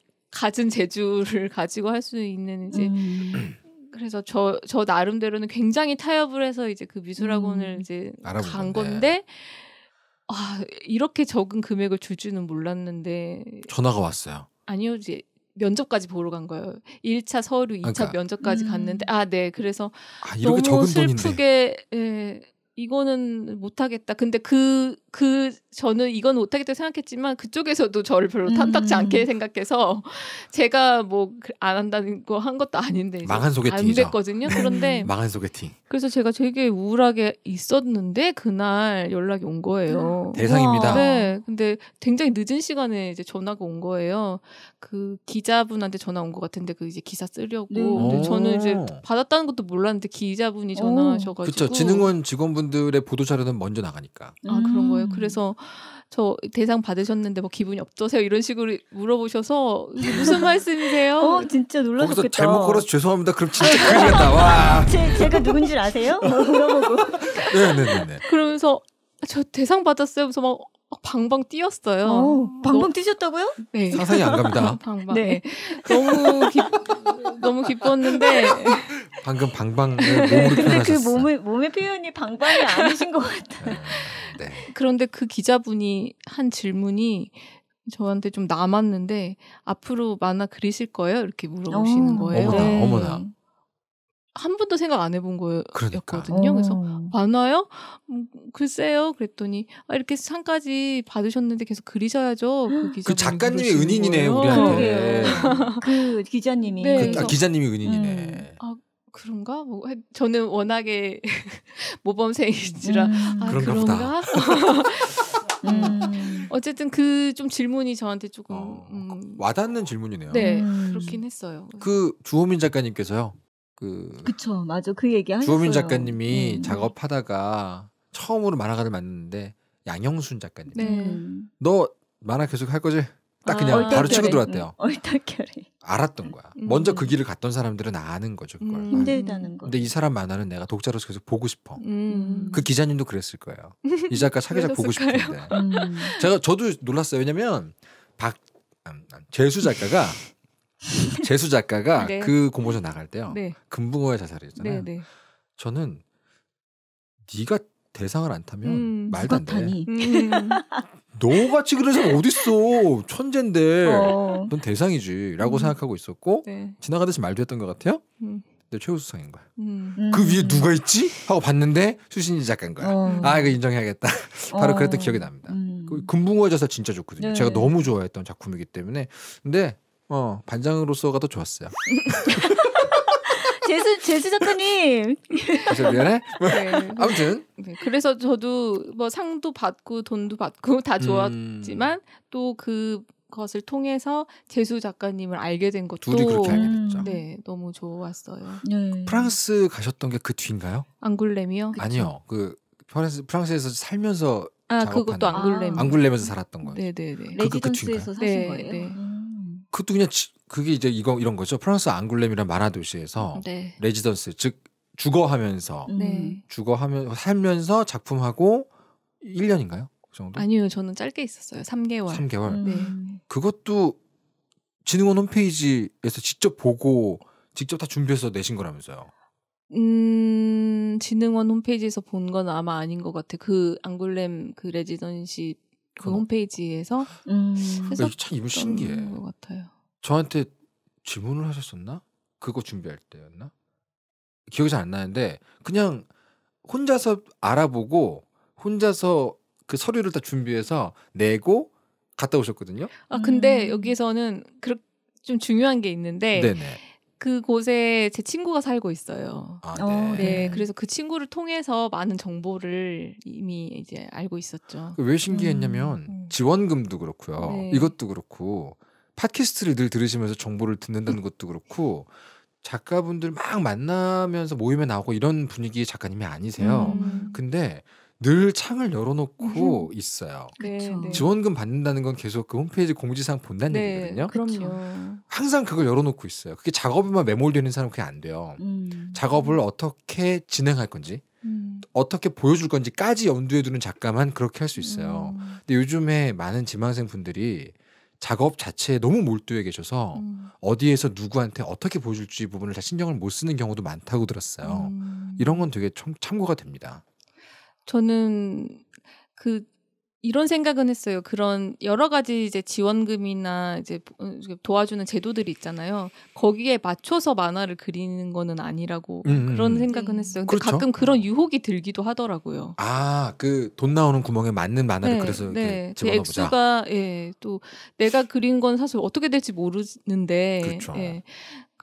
가진 재주를 가지고 할 수 있는 이제 음. 그래서 저 저 나름대로는 굉장히 타협을 해서 이제 그 미술학원을 음. 이제 간 건데 아 이렇게 적은 금액을 줄 줄은 몰랐는데 전화가 왔어요. 아니요 이제 면접까지 보러 간 거예요. 1차 서류, 2차 그러니까. 면접까지 음. 갔는데 아, 네. 그래서 아, 너무 슬프게 예, 이거는 못 하겠다. 근데 그그 저는 이건 못하겠다 생각했지만 그쪽에서도 저를 별로 탐탁지 음. 않게 생각해서 제가 뭐안 그 한다는 거 한 것도 아닌데 망한 소개팅이안 됐거든요. 그런데 망한 소개팅. 그래서 제가 되게 우울하게 있었는데 그날 연락이 온 거예요. 음. 대상입니다. 네, 근데 굉장히 늦은 시간에 이제 전화가 온 거예요. 그 기자분한테 전화 온 것 같은데 그 이제 기사 쓰려고. 네. 저는 이제 받았다는 것도 몰랐는데 기자분이 전화하셔가지고. 그렇죠. 진흥원 직원분들의 보도 자료는 먼저 나가니까. 음. 아 그런 거예요. 거예요. 음. 그래서 저 대상 받으셨는데 뭐 기분이 어떠세요? 이런 식으로 물어보셔서 무슨 말씀이세요? 어 진짜 놀라셨겠다. 거기서 잘못 걸어서 죄송합니다. 그럼 진짜 큰일났다. 와. 제, 제가 누군지 아세요? 뭐 물어보고. 네네네. 네, 네, 네. 그러면서 저 대상 받았어요. 그래서 막 방방 뛰었어요. 오, 어, 뭐 방방 뛰셨다고요? 네. 상상이 안 갑니다. 방방. 네. 너무 기, 너무 기뻤는데 방금 방방 근데 그 몸의 몸의 표현이 방방이 아니신 것 같아요. 네. 네. 그런데 그 기자분이 한 질문이 저한테 좀 남았는데 앞으로 만화 그리실 거예요? 이렇게 물어보시는 오, 어. 거예요. 어머나, 네. 어머나. 한 번도 생각 안 해본 거였거든요. 그러니까. 그래서 많아요? 어. 음, 글쎄요. 그랬더니 아, 이렇게 상까지 받으셨는데 계속 그리셔야죠. 그, 그 작가님이 은인이네 요 우리한테. 그 기자님이. 네, 그, 아, 기자님이 은인이네. 음. 아, 그런가? 뭐, 저는 워낙에 모범생이지라 음. 아, 그런가? 음. 어쨌든 그 좀 질문이 저한테 조금 어, 음. 그 와닿는 질문이네요. 네, 음. 그렇긴 했어요. 그 주호민 작가님께서요. 그 그쵸 맞아 그 얘기 하셨어요. 주호민 작가님이 네. 작업하다가 처음으로 만화가를 만났는데 양영순 작가님. 네. 음. 너 만화 계속 할 거지? 딱 아, 그냥 아, 바로 얼떨결에. 치고 들어왔대요. 음, 얼떨결에. 알았던 거야. 음. 먼저 그 길을 갔던 사람들은 아는 거죠. 그걸. 음, 아. 힘들다는 거. 근데 이 사람 만화는 내가 독자로서 계속 보고 싶어. 음. 그 기자님도 그랬을 거예요. 이 작가 사기작 보고 싶은데. 제가 저도 놀랐어요. 왜냐면 박 아, 재수 작가가 재수 작가가 네. 그 공모전 나갈 때요. 네. 금붕어의 자살이었잖아요. 네, 네. 저는 네가 대상을 안 타면 음, 말도 안 돼. 너같이 그런 사람 어딨어. 천재인데. 어. 넌 대상이지. 라고 음. 생각하고 있었고 네. 지나가듯이 말도 했던 것 같아요. 근데 음. 최우수상인 거야. 음. 그 위에 누가 있지? 하고 봤는데 수신이 작가인 거야. 어. 아 이거 인정해야겠다. 바로 어. 그랬던 기억이 납니다. 음. 그 금붕어의 자살 진짜 좋거든요. 네. 제가 너무 좋아했던 작품이기 때문에. 근데 어 반장으로서가 더 좋았어요. 제수 제수 작가님. 그래 미안해. 네. 아무튼. 네. 그래서 저도 뭐 상도 받고 돈도 받고 다 음. 좋았지만 음. 또그 것을 통해서 제수 작가님을 알게 된 것도 둘이 그렇게 알게 됐죠. 네, 너무 좋았어요. 네. 프랑스 가셨던 게 그 뒤인가요? 앙굴렘이요? 아니요, 그 프랑스 프랑스에서 살면서 아작업하 그것도 앙굴렘 앙굴렘에서 살았던 거예요. 네, 네, 네. 그 네네네. 레지던스에서 그 사신 네, 거예요. 네. 음. 그것도 그냥 지, 그게 이제 이거 이런 거죠. 프랑스 앙굴렘이란 만화 도시에서 네. 레지던스 즉 주거하면서 음. 네. 주거하면 살면서 작품하고 1년인가요? 그 정도? 아니요, 저는 짧게 있었어요. 3개월. 3개월. 음. 네. 그것도 진흥원 홈페이지에서 직접 보고 직접 다 준비해서 내신 거라면서요. 음, 진흥원 홈페이지에서 본 건 아마 아닌 것 같아. 그앙굴렘그 레지던시 그 홈페이지에서 음. 해서 참 이분 신기해. 것 같아요. 저한테 질문을 하셨었나? 그거 준비할 때였나? 기억이 잘 안 나는데 그냥 혼자서 알아보고 혼자서 그 서류를 다 준비해서 내고 갔다 오셨거든요. 아 근데 음. 여기서는 에 그좀 중요한 게 있는데 네네. 그곳에 제 친구가 살고 있어요. 아, 어, 네. 네. 네. 그래서 그 친구를 통해서 많은 정보를 이미 이제 알고 있었죠. 그 왜 신기했냐면 음. 음. 지원금도 그렇고요. 네. 이것도 그렇고 팟캐스트를 늘 들으시면서 정보를 듣는다는 것도 그렇고 작가분들 막 만나면서 모임에 나오고 이런 분위기의 작가님이 아니세요. 음. 근데 늘 창을 열어놓고 음. 있어요. 네, 네. 지원금 받는다는 건 계속 그 홈페이지 공지사항 본다는 네, 얘기거든요. 그럼요. 항상 그걸 열어놓고 있어요. 그게 작업에만 매몰되는 사람은 그게 안 돼요. 음. 작업을 어떻게 진행할 건지, 음. 어떻게 보여줄 건지까지 염두에 두는 작가만 그렇게 할 수 있어요. 음. 근데 요즘에 많은 지망생 분들이 작업 자체에 너무 몰두해 계셔서 음. 어디에서 누구한테 어떻게 보여줄지 부분을 다 신경을 못 쓰는 경우도 많다고 들었어요. 음. 이런 건 되게 참, 참고가 됩니다. 저는 그 이런 생각은 했어요. 그런 여러 가지 이제 지원금이나 이제 어, 도와주는 제도들이 있잖아요. 거기에 맞춰서 만화를 그리는 거는 아니라고 음, 음 그런 음. 생각은 음. 했어요. 근데 그렇죠? 가끔 그런 유혹이 들기도 하더라고요. 아, 그 돈 나오는 구멍에 맞는 만화를 네, 그래서 네. 그 집어넣어보자. 액수가 예, 또 내가 그린 건 사실 어떻게 될지 모르는데 그렇죠. 예.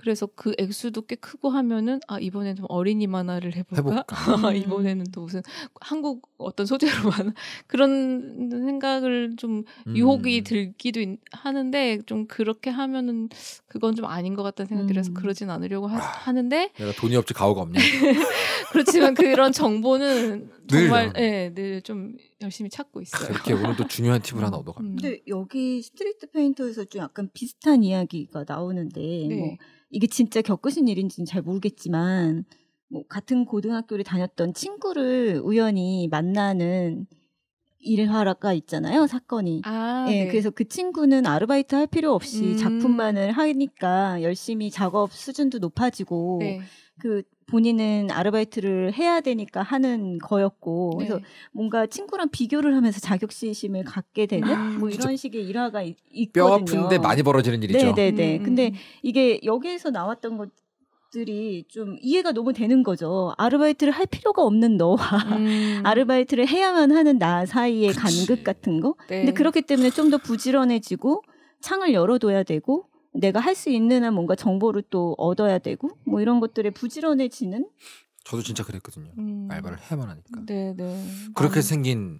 그래서 그 액수도 꽤 크고 하면은 아 이번엔 좀 어린이 만화를 해볼까? 해볼까? 아, 음. 이번에는 또 무슨 한국 어떤 소재로 만화 그런 생각을 좀 유혹이 음. 들기도 하는데 좀 그렇게 하면은 그건 좀 아닌 것 같다는 생각이 들어서 음. 그러진 않으려고 하, 아, 는데 내가 돈이 없지 가오가 없냐? 그렇지만 그런 정보는 정말 네늘좀 예, 열심히 찾고 있어요. 이렇게 오늘도 중요한 팁을 하나 얻어갑니다. 음. 근데 여기 스트리트 페인터에서 좀 약간 비슷한 이야기가 나오는데 네. 뭐 이게 진짜 겪으신 일인지는 잘 모르겠지만 뭐 같은 고등학교를 다녔던 친구를 우연히 만나는 일화가 있잖아요 사건이. 아, 예, 네. 그래서 그 친구는 아르바이트 할 필요 없이 음. 작품만을 하니까 열심히 작업 수준도 높아지고 네. 그 본인은 아르바이트를 해야 되니까 하는 거였고 네. 그래서 뭔가 친구랑 비교를 하면서 자격지심을 갖게 되는 아, 뭐 이런 식의 일화가 있, 있거든요. 뼈 아픈데 많이 벌어지는 일이죠. 네네네. 음. 근데 이게 여기에서 나왔던 것 들이좀 이해가 너무 되는 거죠. 아르바이트를 할 필요가 없는 너와 음. 아르바이트를 해야만 하는 나 사이의 그치. 간극 같은 거. 네. 근데 그렇기 때문에 좀 더 부지런해지고 창을 열어둬야 되고 내가 할 수 있는 한 뭔가 정보를 또 얻어야 되고 뭐 이런 것들에 부지런해지는 저도 진짜 그랬거든요. 음. 알바를 해만 하니까. 네, 네. 그렇게 아. 생긴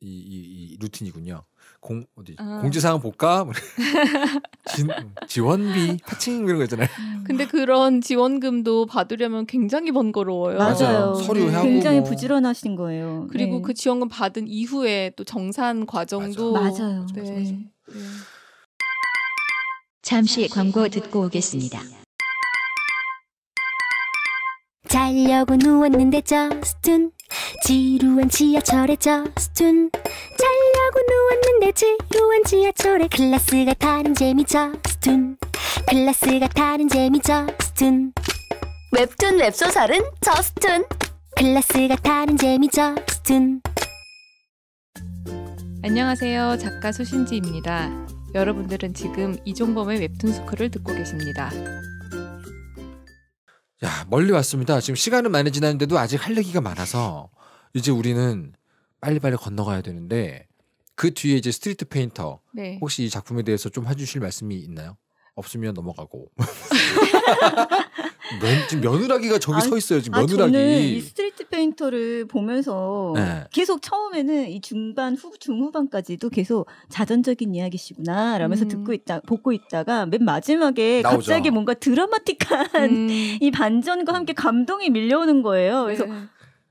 이, 이, 이, 루틴이군요. 공 어디 아. 공지사항 볼까? 뭐 진, 지원비 파칭 이런 거 있잖아요. 음. 근데 그런 지원금도 받으려면 굉장히 번거로워요. 맞아요. 서류하고 굉장히 뭐. 부지런하신 거예요. 그리고 네. 그 지원금 받은 이후에 또 정산 과정도 맞아요. 맞아요. 맞아요. 네. 맞아요. 맞아요. 네. 잠시 광고 듣고 오겠습니다. 자려고 누웠는데 저스툰 지루한 지하철에 저스툰 자려고 누웠는데 지루한 지하철에 클래스가 타는 재미 저스툰 클래스가 타는 재미 저스툰 웹툰 웹소설은 저스툰 클래스가 타는 재미 저스툰 안녕하세요 작가 소신지입니다 여러분들은 지금 이종범의 웹툰 스쿨을 듣고 계십니다. 야, 멀리 왔습니다. 지금 시간은 많이 지났는데도 아직 할 얘기가 많아서 이제 우리는 빨리빨리 건너가야 되는데 그 뒤에 이제 스트리트 페인터 네. 혹시 이 작품에 대해서 좀 해주실 말씀이 있나요? 없으면 넘어가고 면, 지금 며느라기가 저기 아서 있어요. 지금 아, 며느라기. 저는 이 스트리트 페인터를 보면서 네. 계속 처음에는 이 중반 후 중후반까지도 계속 자전적인 이야기시구나 라면서 음. 듣고 있다 보고 있다가 맨 마지막에 나오죠. 갑자기 뭔가 드라마틱한 음. 이 반전과 함께 감동이 밀려오는 거예요. 그래서 네.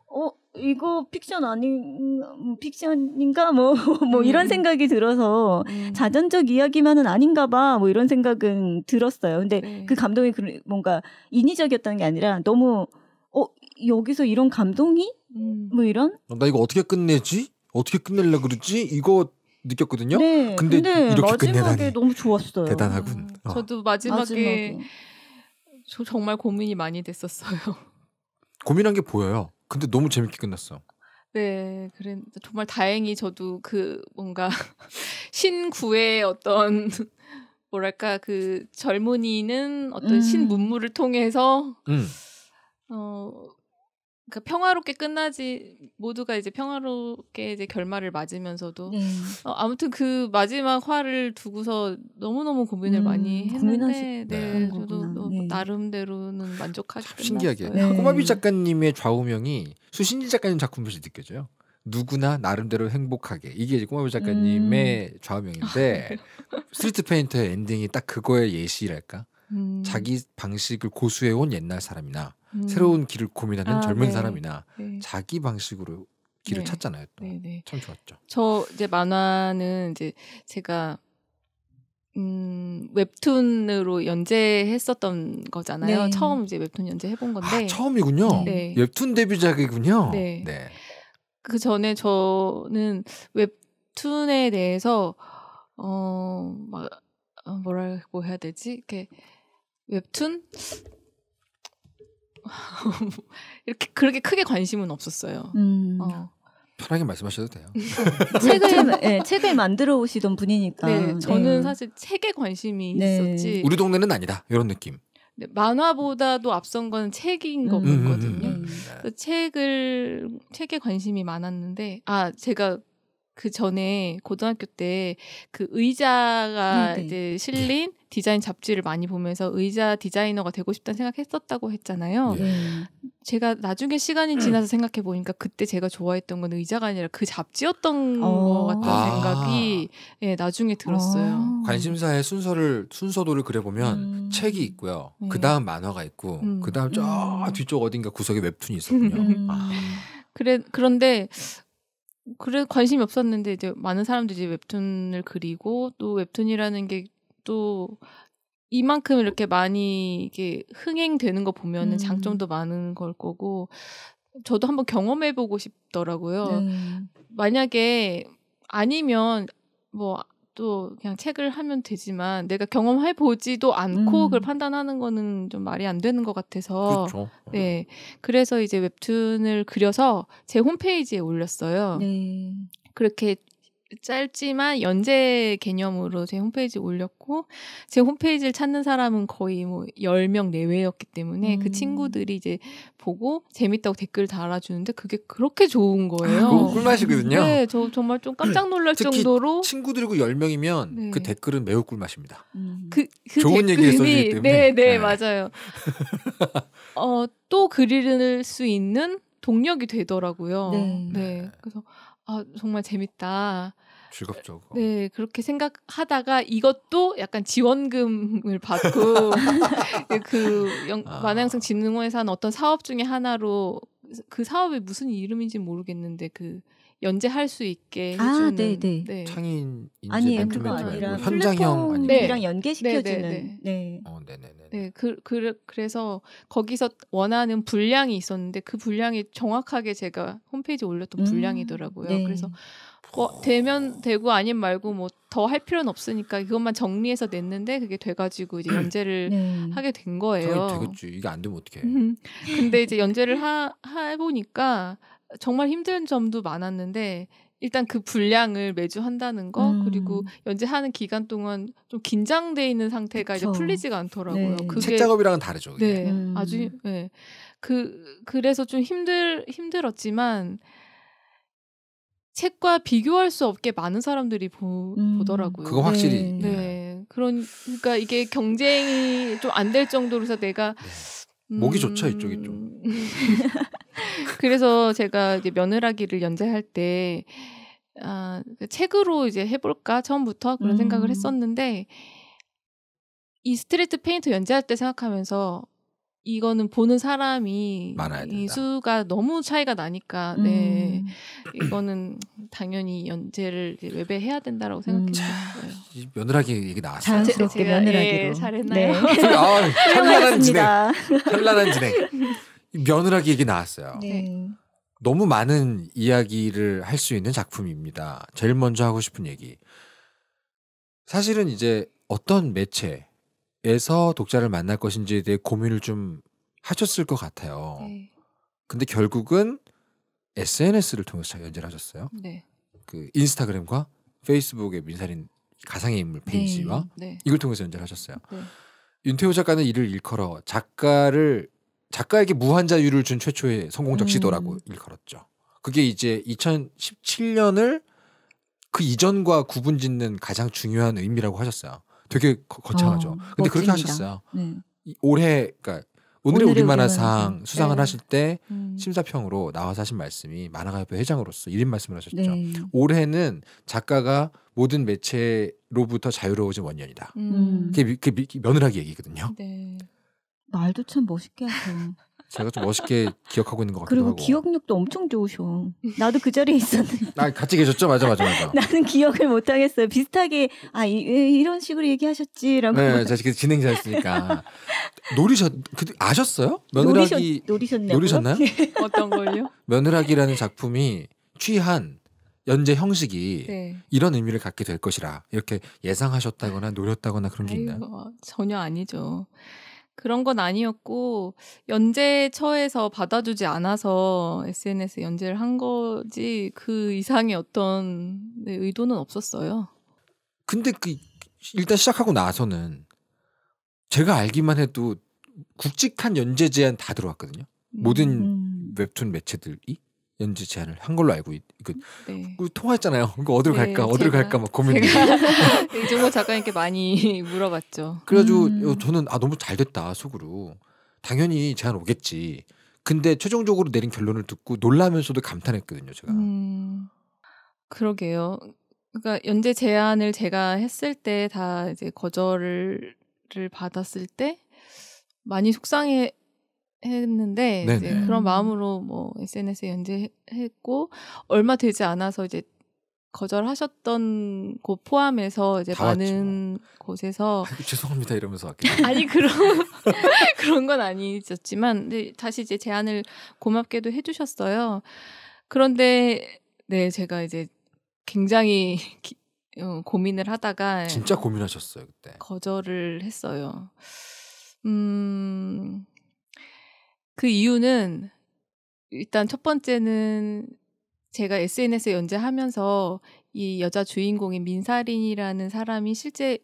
어 이거 픽션 아닌 음, 픽션인가 뭐뭐 뭐, 뭐 음. 이런 생각이 들어서 음. 자전적 이야기만은 아닌가봐 뭐 이런 생각은 들었어요. 근데 네. 그 감동이 그, 뭔가 인위적이었다는 게 아니라 너무 어 여기서 이런 감동이 음. 뭐 이런 어, 나 이거 어떻게 끝내지 어떻게 끝낼라 그러지 이거 느꼈거든요. 네. 근데, 근데 이렇게 마지막에 끝내다니. 너무 좋았어요. 대단하군. 음. 어. 저도 마지막에, 마지막에 저 정말 고민이 많이 됐었어요. 고민한 게 보여요. 근데 너무 재밌게 끝났어. 네, 그래 정말 다행히 저도 그 뭔가 신구의 어떤 뭐랄까 그 젊은이는 어떤 음. 신문물을 통해서 음. 어 그러니까 평화롭게 끝나지 모두가 이제 평화롭게 이제 결말을 맞으면서도 음. 어, 아무튼 그 마지막 화를 두고서 너무 너무 고민을 음, 많이 했는데 네, 네 저도 네. 나름대로는 만족하게 신기하게 네. 꼬마비 작가님의 좌우명이 수신지 작가님 작품에서 느껴져요. 누구나 나름대로 행복하게 이게 이제 꼬마비 작가님의 음. 좌우명인데 스트리트 페인터의 엔딩이 딱 그거의 예시랄까 음. 자기 방식을 고수해온 옛날 사람이나 음. 새로운 길을 고민하는 아, 젊은 네. 사람이나 네. 자기 방식으로 길을 네. 찾잖아요. 또. 네, 네. 참 좋았죠. 저 이제 만화는 이제 제가 음, 웹툰으로 연재했었던 거잖아요. 네. 처음 이제 웹툰 연재해본 아, 건데. 아, 처음이군요. 웹툰 데뷔작이군요. 네. 그 전에 저는 웹툰에 대해서 어, 막 어, 뭐라고 해야 되지? 이렇게 웹툰? 이렇게 그렇게 크게 관심은 없었어요. 음. 어. 편하게 말씀하셔도 돼요. 책을 네, 책을 만들어 오시던 분이니까. 네, 저는 네. 사실 책에 관심이 네. 있었지. 우리 동네는 아니다 이런 느낌. 네, 만화보다도 앞선 건 책인 거 음. 음, 음. 같거든요. 음. 음. 네. 책을 책에 관심이 많았는데 아 제가 그 전에 고등학교 때 그 의자가 네, 네. 이제 실린 디자인 잡지를 많이 보면서 의자 디자이너가 되고 싶다는 생각했었다고 했잖아요. 예. 제가 나중에 시간이 음. 지나서 생각해 보니까 그때 제가 좋아했던 건 의자가 아니라 그 잡지였던 어. 것 같다는 아. 생각이 예, 나중에 들었어요. 아. 관심사의 순서를 순서도를 그려보면 음. 책이 있고요. 네. 그 다음 만화가 있고 음. 그 다음 저 음. 뒤쪽 어딘가 구석에 웹툰이 있었군요. 음. 아. 그래 그런데 그래 관심이 없었는데 이제 많은 사람들이 웹툰을 그리고 또 웹툰이라는 게또 이만큼 이렇게 많이 이게 흥행되는 거 보면은 음. 장점도 많은 걸 거고 저도 한번 경험해 보고 싶더라고요. 음. 만약에 아니면 뭐 또 그냥 책을 하면 되지만 내가 경험해 보지도 않고 음. 그걸 판단하는 거는 좀 말이 안 되는 것 같아서 그렇죠. 네, 네. 그래서 이제 웹툰을 그려서 제 홈페이지에 올렸어요. 네. 그렇게 짧지만 연재 개념으로 제 홈페이지 올렸고 제 홈페이지를 찾는 사람은 거의 뭐 10명 내외였기 때문에 그 음. 그 친구들이 이제 보고 재밌다고 댓글 달아주는데 그게 그렇게 좋은 아, 거예요. 아, 꿀맛이거든요. 네, 저 정말 좀 깜짝 놀랄 정도로 친구들이고 10명이면 네. 그 댓글은 매우 꿀맛입니다. 음. 그, 그 좋은 이 얘기 써주기 때문에. 네, 네, 네. 맞아요. 어, 또 그릴 수 있는 동력이 되더라고요. 네. 네. 네. 그래서 아, 정말 재밌다. 즐겁죠. 그거. 네, 그렇게 생각하다가 이것도 약간 지원금을 받고 그, 그 영, 아. 만화영상 진흥원에서 한 어떤 사업 중에 하나로 그 사업이 무슨 이름인지 모르겠는데 그 연재할 수 있게 아, 해주는 네네. 네. 네. 창인 아니에요 그거 아니라 뭐 현장형 아랑 네. 연계시켜주는 네, 네네네. 네. 어, 네 그, 그 그래서 거기서 원하는 분량이 있었는데 그 분량이 정확하게 제가 홈페이지 에 올렸던 음, 분량이더라고요. 네. 그래서 어, 되면 되고 아님 말고 뭐 더 할 필요는 없으니까 그것만 정리해서 냈는데 그게 돼가지고 이제 연재를 네. 하게 된 거예요. 되겠지. 이게 안 되면 어떡해. 음, 근데 이제 연재를 하, 해보니까 정말 힘든 점도 많았는데 일단 그 분량을 매주 한다는 거 음. 그리고 연재하는 기간 동안 좀 긴장돼 있는 상태가 그쵸. 이제 풀리지가 않더라고요. 네. 그게 책 작업이랑은 다르죠. 그게. 네, 음. 아주 네. 그 그래서 좀 힘들 힘들었지만 책과 비교할 수 없게 많은 사람들이 보, 음. 보더라고요. 그거 확실히. 음. 네. 네. 그런 그러니까 이게 경쟁이 좀 안 될 정도로서 내가 네. 목이 좋죠 이쪽이 좀. 음. 그래서 제가 이제 며느라기를 연재할 때 아, 그 책으로 이제 해볼까 처음부터 그런 음. 생각을 했었는데 이스트레이트페인트 연재할 때 생각하면서 이거는 보는 사람이 이 수가 너무 차이가 나니까 네. 음. 네 이거는 당연히 연재를 이제 외배해야 된다라고 생각했어요. 음. 네. 며느라기 얘기 나왔어요. 자연스럽 예, 며느라기로 예, 잘했나요? 네. 아, 찬란한 진행. 찬란한 진행. 며느라기 얘기 나왔어요. 네. 네. 너무 많은 이야기를 할 수 있는 작품입니다. 제일 먼저 하고 싶은 얘기. 사실은 이제 어떤 매체에서 독자를 만날 것인지에 대해 고민을 좀 하셨을 것 같아요. 네. 근데 결국은 SNS를 통해서 연결하셨어요. 네. 그 인스타그램과 페이스북의 민사린 가상의 인물 네. 페이지와 네. 이걸 통해서 연결하셨어요. 네. 윤태호 작가는 이를 일컬어 작가를 작가에게 무한 자유를 준 최초의 성공적 음. 시도라고 음. 일컬었죠. 그게 이제 2017년을 그 이전과 구분 짓는 가장 중요한 의미라고 하셨어요. 되게 거, 창하죠 어, 아, 근데 멋집니다. 그렇게 하셨어요. 네. 올해 그러니까 오늘의, 우리만화상 우리 수상을 네. 하실 때 음. 심사평으로 나와서 하신 말씀이 만화가협회 회장으로서 이런 말씀을 하셨죠. 네. 올해는 작가가 모든 매체로부터 자유로워진 원년이다. 음. 그게, 그게 그 며느라기 얘기거든요. 네. 말도 참 멋있게 하세요. 제가 좀 멋있게 기억하고 있는 것 같기도 그리고 하고. 기억력도 엄청 좋으셔. 나도 그 자리에 있었는데. 아 같이 계셨죠? 맞아 맞아 맞아. 나는 기억을 못 하겠어요. 비슷하게 아 이, 이런 식으로 얘기하셨지라고. 네, 네, 제가 진행자였으니까 노리셨 그 아셨어요? 며느라기 노리셨, 노리셨나요? 네. 어떤 걸요? 며느라기라는 작품이 취한 연재 형식이 네. 이런 의미를 갖게 될 것이라 이렇게 예상하셨다거나 노렸다거나 그런 게 아이고, 있나요? 전혀 아니죠. 그런 건 아니었고 연재처에서 받아주지 않아서 SNS 연재를 한 거지 그 이상의 어떤 네, 의도는 없었어요. 근데 그 일단 시작하고 나서는 제가 알기만 해도 굵직한 연재 제한 다 들어왔거든요. 모든 음. 웹툰 매체들이 연주 제안을 한 걸로 알고 있, 고 그, 네. 그 통화했잖아요. 그러니까 어디로 네, 갈까, 어디로 갈까 막 고민. 이가 이종호 작가님께 많이 물어봤죠. 그래가지고 음. 어, 저는 아 너무 잘 됐다 속으로 당연히 제안 오겠지. 근데 최종적으로 내린 결론을 듣고 놀라면서도 감탄했거든요, 제가. 음, 그러게요. 그러니까 연재 제안을 제가 했을 때 다 이제 거절을 받았을 때 많이 속상해 했는데 이제 그런 음. 마음으로 뭐 SNS에 연재했고 얼마 되지 않아서 이제 거절하셨던 곳 그 포함해서 이제 많은 왔죠. 곳에서 아이고, 죄송합니다 이러면서 왔겠 아니 그런 그런 건 아니었지만 근데 다시 이제 제안을 고맙게도 해주셨어요. 그런데 네 제가 이제 굉장히 기, 어, 고민을 하다가 진짜 고민하셨어요 그때 거절을 했어요. 음그 이유는 일단 첫 번째는 제가 SNS에 연재하면서 이 여자 주인공인 민사린이라는 사람이 실제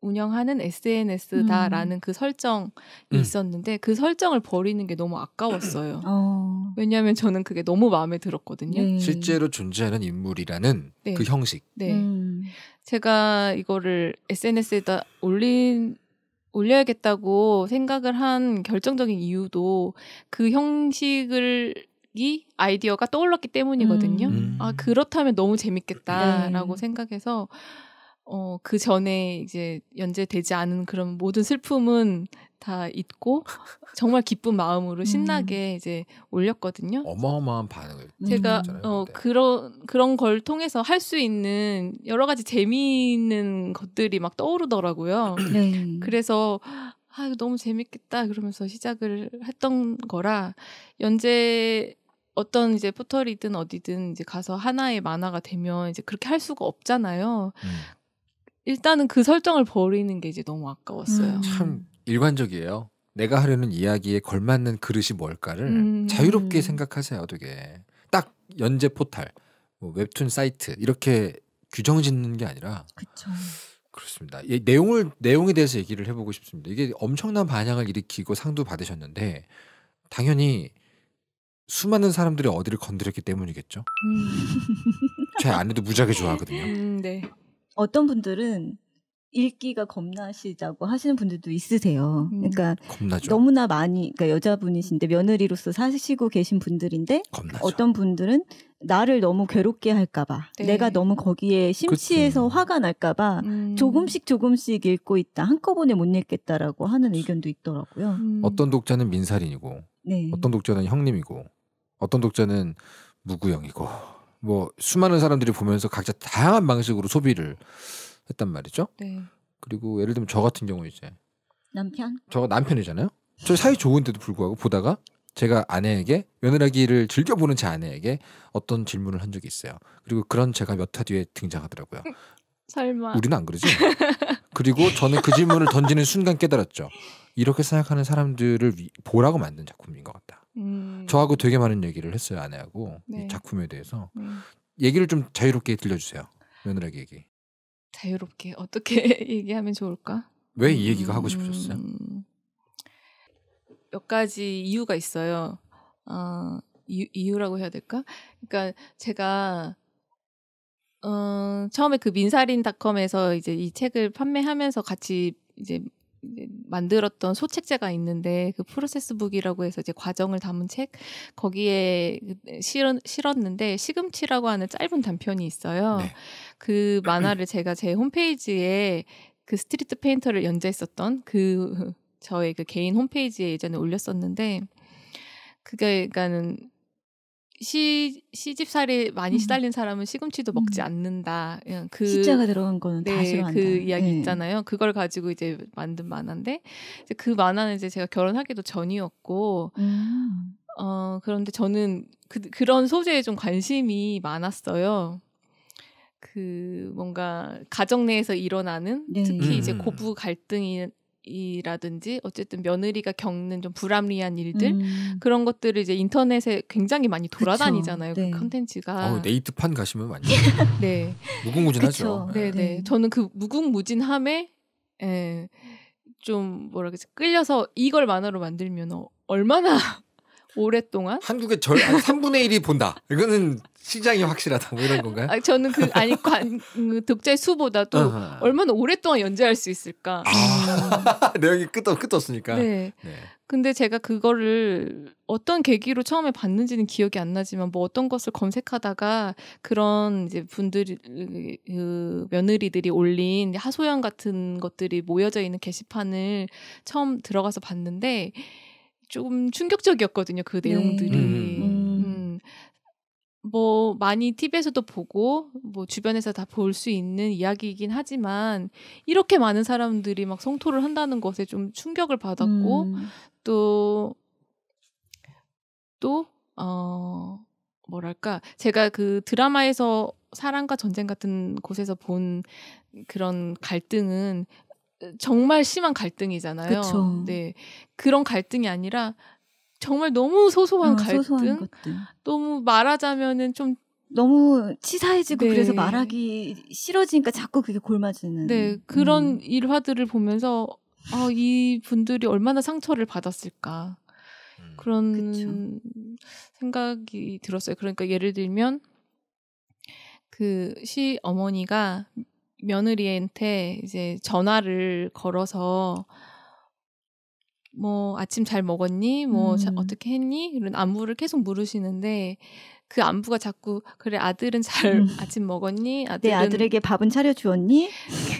운영하는 SNS다라는 음. 그 설정이 음. 있었는데 그 설정을 버리는 게 너무 아까웠어요. 어. 왜냐하면 저는 그게 너무 마음에 들었거든요. 음. 실제로 존재하는 인물이라는 네. 그 형식. 네. 음. 제가 이거를 SNS에다 올린 올려야겠다고 생각을 한 결정적인 이유도 그 형식을 이 아이디어가 떠올랐기 때문이거든요. 음. 아 그렇다면 너무 재밌겠다라고 네. 생각해서 어, 그 전에 이제 연재되지 않은 그런 모든 슬픔은 다 잊고 정말 기쁜 마음으로 음. 신나게 음. 이제 올렸거든요. 어마어마한 반응을 음. 제가 어 그런 그런 걸 통해서 할 수 있는 여러 가지 재미있는 것들이 막 떠오르더라고요. 네. 그래서 아 너무 재밌겠다 그러면서 시작을 했던 거라 연재 어떤 이제 포털이든 어디든 이제 가서 하나의 만화가 되면 이제 그렇게 할 수가 없잖아요. 음. 일단은 그 설정을 버리는 게 이제 너무 아까웠어요. 음. 참 일관적이에요. 내가 하려는 이야기에 걸맞는 그릇이 뭘까를 음. 자유롭게 생각하세요. 되게 딱 연재 포탈, 뭐 웹툰 사이트 이렇게 규정 짓는 게 아니라 그쵸. 그렇습니다. 예, 내용을 내용에 대해서 얘기를 해보고 싶습니다. 이게 엄청난 반향을 일으키고 상도 받으셨는데 당연히 수많은 사람들이 어디를 건드렸기 때문이겠죠. 음. 제 아내도 무지하게 좋아하거든요. 음, 네. 어떤 분들은 읽기가 겁나시다고 하시는 분들도 있으세요. 음. 그러니까 겁나죠. 너무나 많이 그러니까 여자분이신데 며느리로서 사시고 계신 분들인데 겁나죠. 어떤 분들은 나를 너무 괴롭게 할까봐 네. 내가 너무 거기에 심취해서 그치. 화가 날까봐 음. 조금씩 조금씩 읽고 있다 한꺼번에 못 읽겠다라고 하는 의견도 있더라고요. 음. 어떤 독자는 민살인이고 네. 어떤 독자는 형님이고 어떤 독자는 무구형이고 뭐 수많은 사람들이 보면서 각자 다양한 방식으로 소비를 했단 말이죠. 네. 그리고 예를 들면 저 같은 경우 이제 남편 저 남편이잖아요. 저 사이 좋은데도 불구하고 보다가 제가 아내에게 며느라기를 즐겨보는 제 아내에게 어떤 질문을 한 적이 있어요. 그리고 그런 제가 몇 화 뒤에 등장하더라고요. 설마. 우리는 안 그러지. 그리고 저는 그 질문을 던지는 순간 깨달았죠. 이렇게 생각하는 사람들을 보라고 만든 작품인 것 같다. 음. 저하고 되게 많은 얘기를 했어요 아내하고 네. 이 작품에 대해서 음. 얘기를 좀 자유롭게 들려주세요 며느리에게 얘기. 자유롭게 어떻게 얘기하면 좋을까? 왜이 음. 얘기가 하고 싶으셨어요? 몇 가지 이유가 있어요. 어, 이유, 라고 해야 될까? 그러니까 제가 어, 처음에 그 민사린닷컴에서 이제 이 책을 판매하면서 같이 이제 만들었던 소책제가 있는데 그 프로세스북이라고 해서 이제 과정을 담은 책 거기에 실은, 실었는데 시금치라고 하는 짧은 단편이 있어요. 네. 그 만화를 제가 제 홈페이지에 그 스트리트 페인터를 연재했었던 그 저의 그 개인 홈페이지에 예전에 올렸었는데 그게 그러니까는 시 시집살이 많이 음. 시달린 사람은 시금치도 먹지 음. 않는다. 그냥 그 시자가 들어간 거는 네, 다 싫어한다. 그 이야기 네. 있잖아요. 그걸 가지고 이제 만든 만화인데 이제 그 만화는 이제 제가 결혼하기도 전이었고 음. 어 그런데 저는 그, 그런 소재에 좀 관심이 많았어요. 그 뭔가 가정 내에서 일어나는 네. 특히 이제 음. 고부 갈등이 이라든지 어쨌든 며느리가 겪는 좀 불합리한 일들 음. 그런 것들을 이제 인터넷에 굉장히 많이 돌아다니잖아요. 그 네. 컨텐츠가 어, 네이트판 가시면 많이 네 무궁무진하죠. 네. 네네 네. 저는 그 무궁무진함에 에, 예, 좀 뭐라 그러지 끌려서 이걸 만화로 만들면 어, 얼마나 오랫동안 한국의 절 3분의 1이 본다. 이거는 시장이 확실하다 뭐 이런 건가요? 아, 저는 그 아니 관그 독자의 수보다도 얼마나 오랫동안 연재할 수 있을까. 아, 내용이 끝도 끝었으니까. 네. 네. 근데 제가 그거를 어떤 계기로 처음에 봤는지는 기억이 안 나지만 뭐 어떤 것을 검색하다가 그런 이제 분들이 그 며느리들이 올린 하소연 같은 것들이 모여져 있는 게시판을 처음 들어가서 봤는데 좀 충격적이었거든요. 그 네. 내용들이. 음, 음, 음. 음. 뭐 많이 TV에서도 보고 뭐 주변에서 다 볼 수 있는 이야기이긴 하지만 이렇게 많은 사람들이 막 성토를 한다는 것에 좀 충격을 받았고 또 또 어 뭐랄까 제가 그 드라마에서 사랑과 전쟁 같은 곳에서 본 그런 갈등은 정말 심한 갈등이잖아요. 그쵸. 네. 그런 갈등이 아니라 정말 너무 소소한 어, 갈등. 소소한 너무 말하자면은 좀 너무 치사해지고 네. 그래서 말하기 싫어지니까 자꾸 그게 골마지는. 네. 음. 그런 음. 일화들을 보면서 아, 이 분들이 얼마나 상처를 받았을까. 음. 그런 그쵸. 생각이 들었어요. 그러니까 예를 들면 그 시 어머니가 며느리한테 이제 전화를 걸어서 뭐 아침 잘 먹었니? 뭐 음. 자, 어떻게 했니? 이런 안부를 계속 물으시는데 그 안부가 자꾸 그래 아들은 잘 음. 아침 먹었니? 아들은 내 아들에게 밥은 차려 주었니?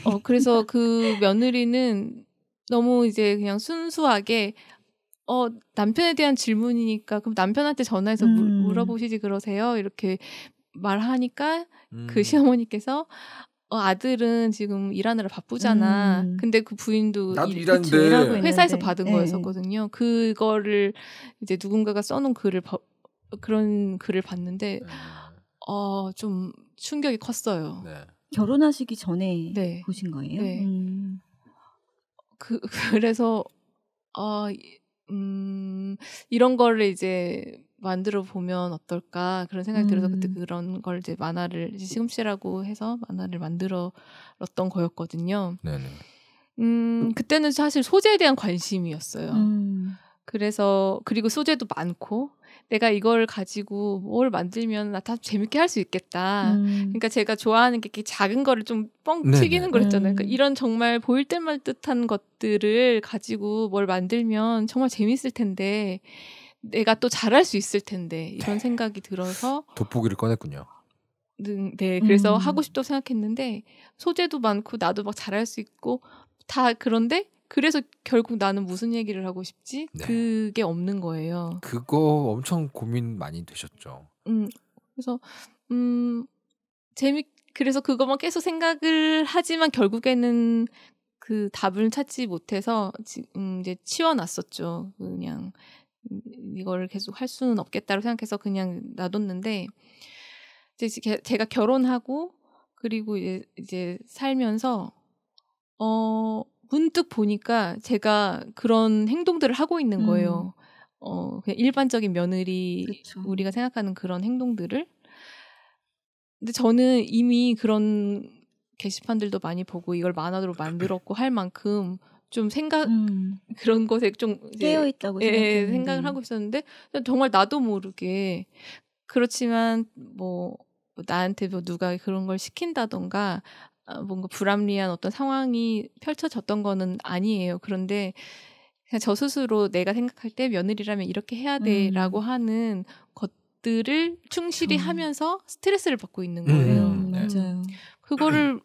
어 그래서 그 며느리는 너무 이제 그냥 순수하게 어 남편에 대한 질문이니까 그럼 남편한테 전화해서 음. 물어보시지 그러세요? 이렇게 말하니까 그 음. 시어머니께서 어, 아들은 지금 일하느라 바쁘잖아. 음. 근데 그 부인도 나도 일, 일하는데 그쵸, 회사에서 있는데. 받은 네. 거였었거든요. 그거를 이제 누군가가 써놓은 글을 바, 그런 글을 봤는데 네. 어, 좀 충격이 컸어요. 네. 결혼하시기 전에 네. 보신 거예요? 네. 음. 그 그래서 어, 음, 이런 거를 이제 만들어 보면 어떨까 그런 생각이 음. 들어서 그때 음. 그런 걸 이제 만화를 이제 시금치라고 해서 만화를 만들었던 거였거든요. 네네. 음 그때는 사실 소재에 대한 관심이었어요. 음. 그래서 그리고 소재도 많고 내가 이걸 가지고 뭘 만들면 나다 재밌게 할 수 있겠다. 음. 그러니까 제가 좋아하는 게 작은 거를 좀 뻥 튀기는 거랬잖아요 그러니까 음. 이런 정말 보일 때만 뜻한 것들을 가지고 뭘 만들면 정말 재밌을 텐데 내가 또 잘할 수 있을 텐데 이런 네. 생각이 들어서 돋보기를 꺼냈군요. 네, 그래서 음. 하고 싶다고 생각했는데 소재도 많고 나도 막 잘할 수 있고 다 그런데 그래서 결국 나는 무슨 얘기를 하고 싶지 네. 그게 없는 거예요. 그거 엄청 고민 많이 되셨죠. 음, 그래서 음 재미 그래서 그거만 계속 생각을 하지만 결국에는 그 답을 찾지 못해서 지, 음, 이제 치워놨었죠. 그냥 이걸 계속 할 수는 없겠다고 생각해서 그냥 놔뒀는데 이제 제가 결혼하고 그리고 이제, 이제 살면서 어 문득 보니까 제가 그런 행동들을 하고 있는 거예요. 음. 어 그냥 일반적인 며느리 그쵸. 우리가 생각하는 그런 행동들을 근데 저는 이미 그런 게시판들도 많이 보고 이걸 만화로 만들었고 할 만큼 좀 생각 음. 그런 것에 좀 깨어 있다고 예, 예 생각을 하고 있었는데 정말 나도 모르게 그렇지만 뭐 나한테 뭐 누가 그런 걸 시킨다던가 아, 뭔가 불합리한 어떤 상황이 펼쳐졌던 거는 아니에요. 그런데 그냥 저 스스로 내가 생각할 때 며느리라면 이렇게 해야 돼라고 음. 하는 것들을 충실히 음. 하면서 스트레스를 받고 있는 음, 거예요. 음, 음, 맞아요. 그거를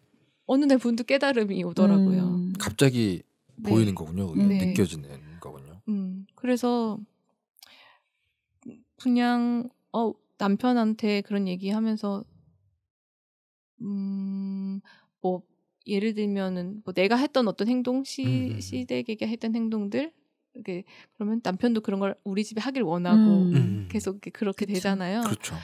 어느 날 분도 깨달음이 오더라고요. 음. 갑자기 네. 보이는 거군요. 네. 느껴지는 거군요. 음, 그래서 그냥 어 남편한테 그런 얘기하면서 음 뭐 예를 들면은 뭐 내가 했던 어떤 행동 시 시댁에게 했던 행동들 이게 그러면 남편도 그런 걸 우리 집에 하길 원하고 음. 음. 계속 그렇게 그쵸. 되잖아요. 그렇죠.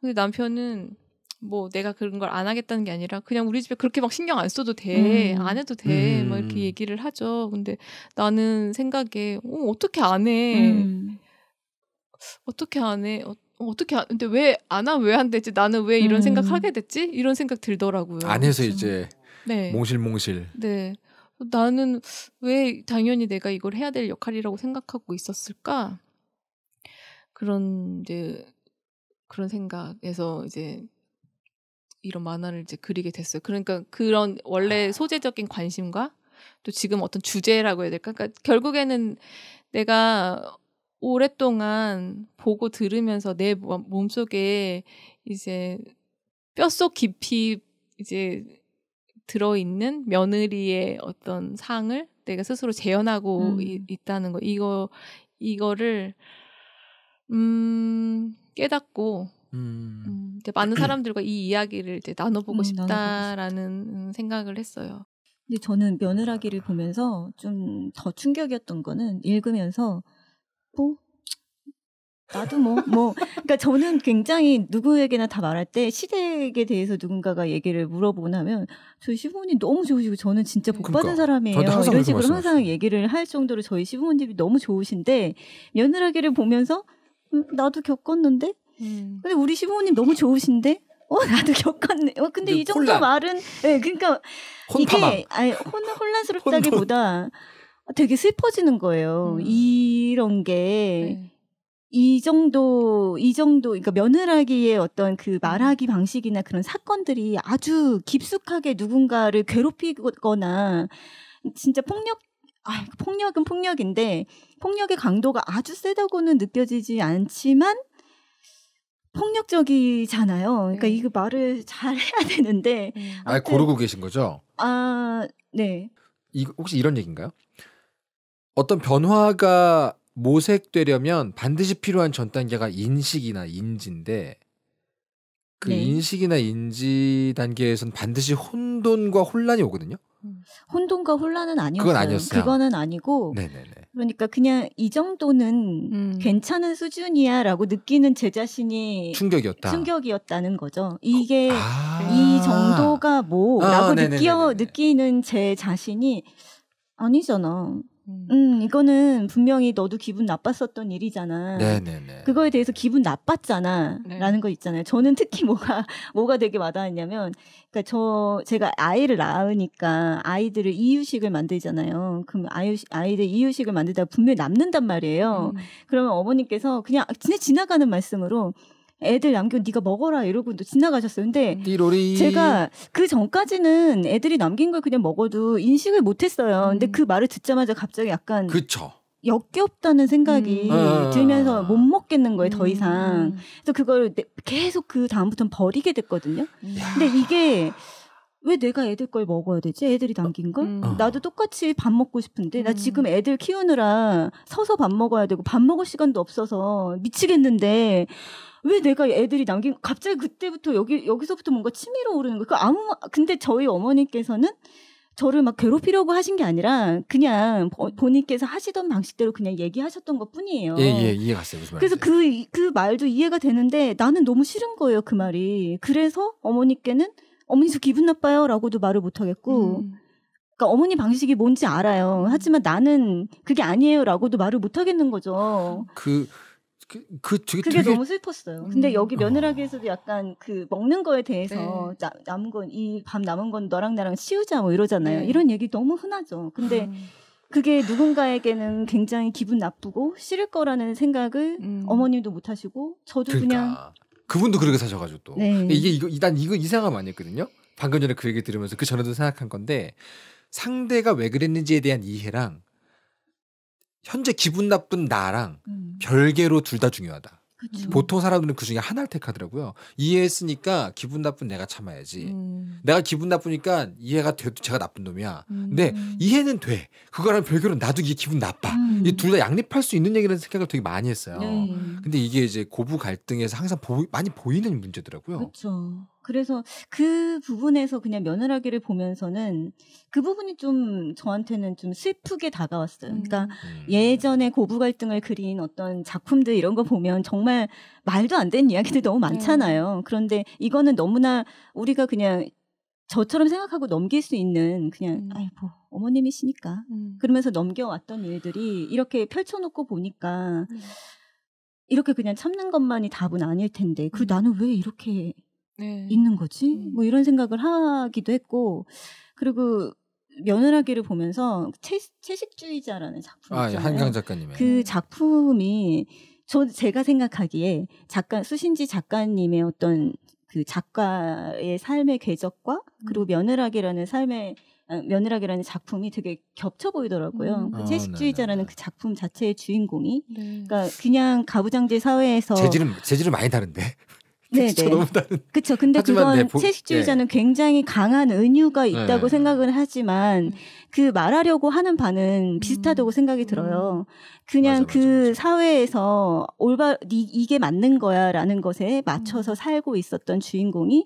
근데 남편은 뭐 내가 그런 걸 안 하겠다는 게 아니라 그냥 우리 집에 그렇게 막 신경 안 써도 돼. 음. 안 해도 돼. 음. 막 이렇게 음. 얘기를 하죠. 근데 나는 생각에 어, 어떻게 안 해? 음. 어떻게 안 해? 어, 어떻게 안, 근데 왜 안 하? 왜안 되지? 나는 왜 이런 생각 음. 하게 됐지? 이런 생각 들더라고요. 안 해서 그렇죠. 이제 네. 몽실몽실. 네. 나는 왜 당연히 내가 이걸 해야 될 역할이라고 생각하고 있었을까? 그런 이제 그런 생각에서 이제 이런 만화를 이제 그리게 됐어요. 그러니까 그런 원래 아. 소재적인 관심과 또 지금 어떤 주제라고 해야 될까? 그러니까 결국에는 내가 오랫동안 보고 들으면서 내 뭐, 몸속에 이제 뼛속 깊이 이제 들어있는 며느리의 어떤 상을 내가 스스로 재현하고 음. 이, 있다는 거 이거 이거를 음 깨닫고 음. 이제 많은 사람들과 이 이야기를 이제 나눠보고 음, 싶다라는 나눠보고 생각을 했어요. 근데 저는 며느라기를 보면서 좀 더 충격이었던 거는 읽으면서 뭐 나도 뭐뭐 뭐. 그러니까 저는 굉장히 누구에게나 다 말할 때 시댁에 대해서 누군가가 얘기를 물어보 나면 저희 시부모님 너무 좋으시고 저는 진짜 복 받은 그러니까, 사람이에요. 이런 식으로 항상 얘기를 할 정도로 저희 시부모님이 너무 좋으신데 며느라기를 보면서 음, 나도 겪었는데 음. 근데 우리 시부모님 너무 좋으신데 어 나도 겪었네. 어 근데 그 이 정도 혼란. 말은 예 네, 그니까 이게 아니 혼 혼란스럽다기보다 되게 슬퍼지는 거예요. 음. 이런 게이 네. 정도 이 정도 그러니까 며느라기의 어떤 그 음. 말하기 방식이나 그런 사건들이 아주 깊숙하게 누군가를 괴롭히거나 진짜 폭력 아 폭력은 폭력인데 폭력의 강도가 아주 세다고는 느껴지지 않지만 폭력적이잖아요. 그러니까 네. 이거 말을 잘 해야 되는데. 네. 아, 고르고 계신 거죠? 아, 네. 이, 혹시 이런 얘기인가요? 어떤 변화가 모색되려면 반드시 필요한 전 단계가 인식이나 인지인데 그 네. 인식이나 인지 단계에서는 반드시 혼돈과 혼란이 오거든요. 음. 혼돈과 혼란은 아니었어요. 그건 아니었어요. 그거는 아니고. 네네네. 그러니까 그냥 이 정도는 음. 괜찮은 수준이야라고 느끼는 제 자신이 충격이었다. 충격이었다는 거죠. 그, 이게 아~ 이 정도가 뭐라고 아, 느끼 느끼는 제 자신이 아니잖아. 음. 음. 이거는 분명히 너도 기분 나빴었던 일이잖아. 네네네. 그거에 대해서 기분 나빴잖아. 네. 라는 거 있잖아요. 저는 특히 뭐가, 뭐가 되게 와닿았냐면, 그니까 저, 제가 아이를 낳으니까 아이들을 이유식을 만들잖아요. 그럼 아이, 아이들 이유식을 만들다 분명히 남는단 말이에요. 음. 그러면 어머님께서 그냥 아, 지나가는 말씀으로, 애들 남겨 네가 먹어라 이러고 또 지나가셨어요. 근데 띠로리. 제가 그 전까지는 애들이 남긴 걸 그냥 먹어도 인식을 못했어요. 음. 근데 그 말을 듣자마자 갑자기 약간 그쵸. 역겹다는 생각이 음. 어, 어, 어. 들면서 못 먹겠는 거예요, 더 이상. 음. 그래서 그걸 네, 계속 그 다음부터는 버리게 됐거든요. 음. 근데 이게 왜 내가 애들 걸 먹어야 되지? 애들이 남긴 걸? 음. 어. 나도 똑같이 밥 먹고 싶은데 음. 나 지금 애들 키우느라 서서 밥 먹어야 되고 밥 먹을 시간도 없어서 미치겠는데 왜 내가 애들이 남긴 갑자기 그때부터 여기 여기서부터 뭔가 치밀어 오르는 거그 아무 근데 저희 어머니께서는 저를 막 괴롭히려고 하신 게 아니라 그냥 보, 음. 본인께서 하시던 방식대로 그냥 얘기하셨던 것 뿐이에요. 예, 예, 이해 갔어요. 그래서 그, 그 말도 이해가 되는데 나는 너무 싫은 거예요, 그 말이. 그래서 어머니께는 어머니 저 기분 나빠요라고도 말을 못 하겠고 음. 그러니까 어머니 방식이 뭔지 알아요. 음. 하지만 나는 그게 아니에요라고도 말을 못 하겠는 거죠. 그, 그, 그 되게 그게 되게... 너무 슬펐어요. 근데 음. 여기 며느라기에서도 아. 약간 그 먹는 거에 대해서 네. 나, 남은 건 이 밤 남은 건 너랑 나랑 치우자 뭐 이러잖아요. 네. 이런 얘기 너무 흔하죠. 근데 음. 그게 누군가에게는 굉장히 기분 나쁘고 싫을 거라는 생각을 음. 어머님도 못 하시고 저도 그러니까. 그냥 그분도 그렇게 사셔가지고 또 네. 이게 이거 난 이거 이상한말이 했거든요. 방금 전에 그 얘기 들으면서 그 전에도 생각한 건데 상대가 왜 그랬는지에 대한 이해랑 현재 기분 나쁜 나랑 음. 별개로 둘 다 중요하다. 그쵸. 음. 보통 사람들은 그 중에 하나를 택하더라고요. 이해했으니까 기분 나쁜 내가 참아야지. 음. 내가 기분 나쁘니까 이해가 돼도 제가 나쁜 놈이야. 음. 근데 이해는 돼. 그거랑 별개로 나도 이게 기분 나빠. 음. 이둘 다 양립할 수 있는 얘기라는 생각을 되게 많이 했어요. 네. 근데 이게 이제 고부 갈등에서 항상 보, 많이 보이는 문제더라고요. 그렇죠. 그래서 그 부분에서 그냥 며느라기를 보면서는 그 부분이 좀 저한테는 좀 슬프게 다가왔어요. 그러니까 음. 예전에 고부 갈등을 그린 어떤 작품들 이런 거 보면 정말 말도 안 되는 이야기들 너무 네. 많잖아요. 그런데 이거는 너무나 우리가 그냥 저처럼 생각하고 넘길 수 있는 그냥 음. 아이고 뭐 어머님이시니까 음. 그러면서 넘겨왔던 일들이 이렇게 펼쳐놓고 보니까 음. 이렇게 그냥 참는 것만이 답은 아닐 텐데 그 음. 나는 왜 이렇게 네. 있는 거지? 음. 뭐 이런 생각을 하기도 했고 그리고 며느라기를 보면서 채, 식주의자라는 작품 아, 예, 한강 작가님의 그 작품이 저 제가 생각하기에 작가 수신지 작가님의 어떤 그 작가의 삶의 궤적과 그리고 음. 며느라기라는 삶의 아, 며느라기라는 작품이 되게 겹쳐 보이더라고요. 음. 그 아, 채식주의자라는 네, 네, 네. 그 작품 자체의 주인공이 네. 그러니까 그냥 가부장제 사회에서 재질은 재질은 많이 다른데 네네. 그렇죠. 네. 근데 그건 네, 보... 채식주의자는 네. 굉장히 강한 은유가 네. 있다고 네. 생각을 하지만 그 말하려고 하는 바는 음. 비슷하다고 음. 생각이 들어요. 그냥 맞아, 맞아, 그 맞아. 사회에서 올바 이, 이게 맞는 거야라는 것에 음. 맞춰서 음. 살고 있었던 주인공이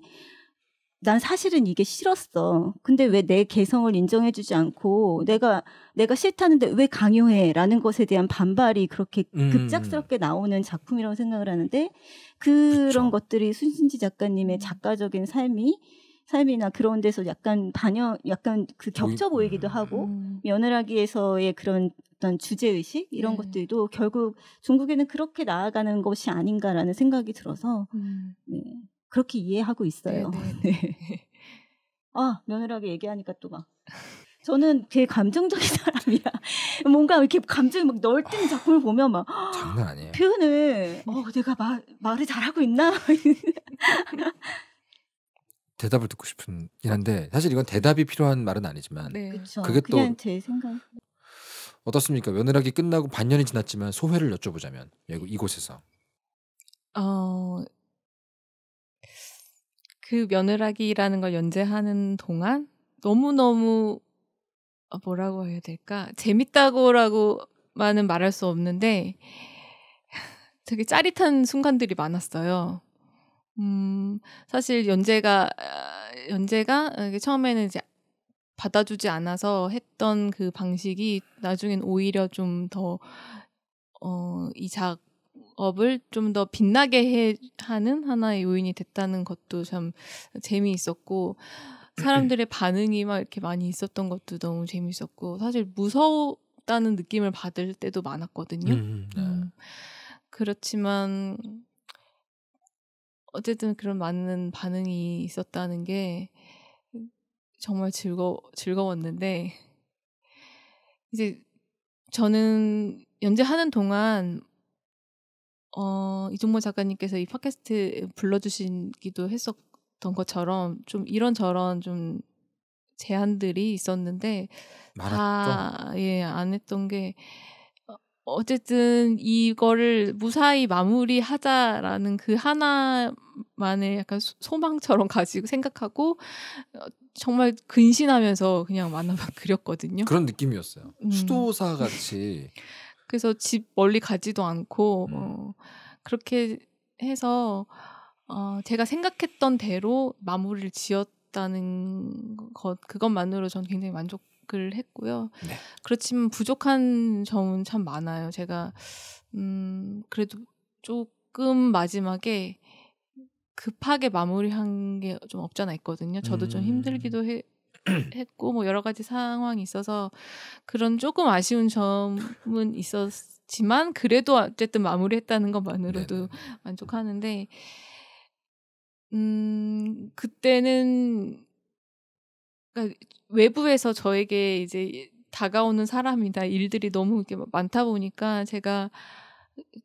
난 사실은 이게 싫었어. 근데 왜 내 개성을 인정해주지 않고 내가 내가 싫다는데 왜 강요해?라는 것에 대한 반발이 그렇게 음. 급작스럽게 나오는 작품이라고 생각을 하는데 그런 그쵸. 것들이 순신지 작가님의 음. 작가적인 삶이 삶이나 그런 데서 약간 반영, 약간 그 겹쳐 보이기도 하고 음. 며느라기에서의 그런 어떤 주제 의식 이런 네. 것들도 결국 중국에는 그렇게 나아가는 것이 아닌가라는 생각이 들어서 음. 네. 그렇게 이해하고 있어요. 네. 네, 네. 네. 아 며느리하고 얘기하니까 또 막. 저는 되게 감정적인 사람이야. 뭔가 이렇게 감정이 막널뛰 작품을 보면 막 아, 장난 아니에요. 표현을 어 내가 말 말을 잘하고 있나 대답을 듣고 싶은 이한데 사실 이건 대답이 필요한 말은 아니지만 네. 그쵸, 그게 또제 생각 어떻습니까? 며느라기 끝나고 반년이 지났지만 소회를 여쭤보자면 이곳에서 어그 며느라기라는 걸 연재하는 동안 너무너무 어, 뭐라고 해야 될까? 재밌다고라고만은 말할 수 없는데 되게 짜릿한 순간들이 많았어요. 음, 사실 연재가 아, 연재가 처음에는 이제 받아주지 않아서 했던 그 방식이 나중엔 오히려 좀 더 어, 이작 업을 좀 더 빛나게 해 하는 하나의 요인이 됐다는 것도 참 재미있었고 사람들의 반응이 막 이렇게 많이 있었던 것도 너무 재미있었고 사실 무서웠다는 느낌을 받을 때도 많았거든요. 음, 음 네. 음, 그렇지만 어쨌든 그런 많은 반응이 있었다는 게 정말 즐거 즐거웠는데 이제 저는 연재하는 동안 어, 이종모 작가님께서 이 팟캐스트 불러주신기도 했었던 것처럼 좀 이런저런 좀 제한들이 있었는데 다예안 했던 게 어쨌든 이거를 무사히 마무리하자라는 그 하나만의 약간 소망처럼 가지고 생각하고 어, 정말 근신하면서 그냥 만나봐 그렸거든요. 그런 느낌이었어요. 음. 수도사 같이 그래서 집 멀리 가지도 않고 음. 어, 그렇게 해서 어, 제가 생각했던 대로 마무리를 지었다는 것 그것만으로 저는 굉장히 만족을 했고요. 네. 그렇지만 부족한 점은 참 많아요. 제가 음 그래도 조금 마지막에 급하게 마무리한 게 좀 없잖아 있거든요. 저도 음. 좀 힘들기도 해, 했고 뭐 여러 가지 상황이 있어서 그런 조금 아쉬운 점은 있었지만 그래도 어쨌든 마무리했다는 것만으로도 네네. 만족하는데 음 그때는 그러니까 외부에서 저에게 이제 다가오는 사람이다 일들이 너무 이렇게 많다 보니까 제가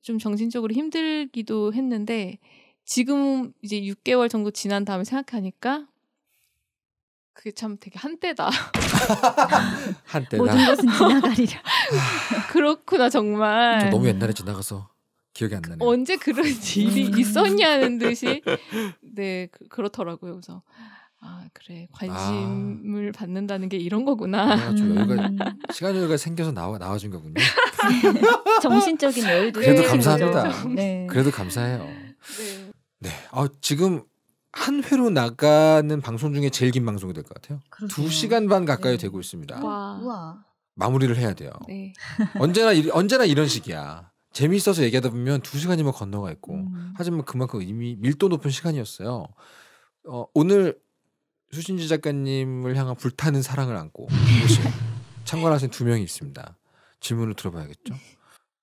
좀 정신적으로 힘들기도 했는데 지금 이제 6개월 정도 지난 다음에 생각하니까 그게 참 되게 한때다. 한때다. 모든 것은 지나가리라. 그렇구나 정말. 저 너무 옛날에 지나가서 기억이 안 나네요. 언제 그런 일이 있었냐는 듯이 네 그, 렇더라고요 그래서 아 그래 관심을 아. 받는다는 게 이런 거구나. 아, 좀 여유가 음. 시간 여유가 생겨서 나와 나와준 거군요. 정신적인 여유도 그래도 감사합니다. 네, 네. 그래도 감사해요. 네. 네. 아 지금 한 회로 나가는 방송 중에 제일 긴 방송이 될 것 같아요. 그러세요? 두 시간 반 가까이 네. 되고 있습니다. 우와. 마무리를 해야 돼요. 네. 언제나 이, 언제나 이런 식이야. 재미있어서 얘기하다 보면 두 시간이면 건너가 있고 음. 하지만 그만큼 이미 밀도 높은 시간이었어요. 어, 오늘 수신지 작가님을 향한 불타는 사랑을 안고 참관하신 두 명이 있습니다. 질문을 들어봐야겠죠? 네.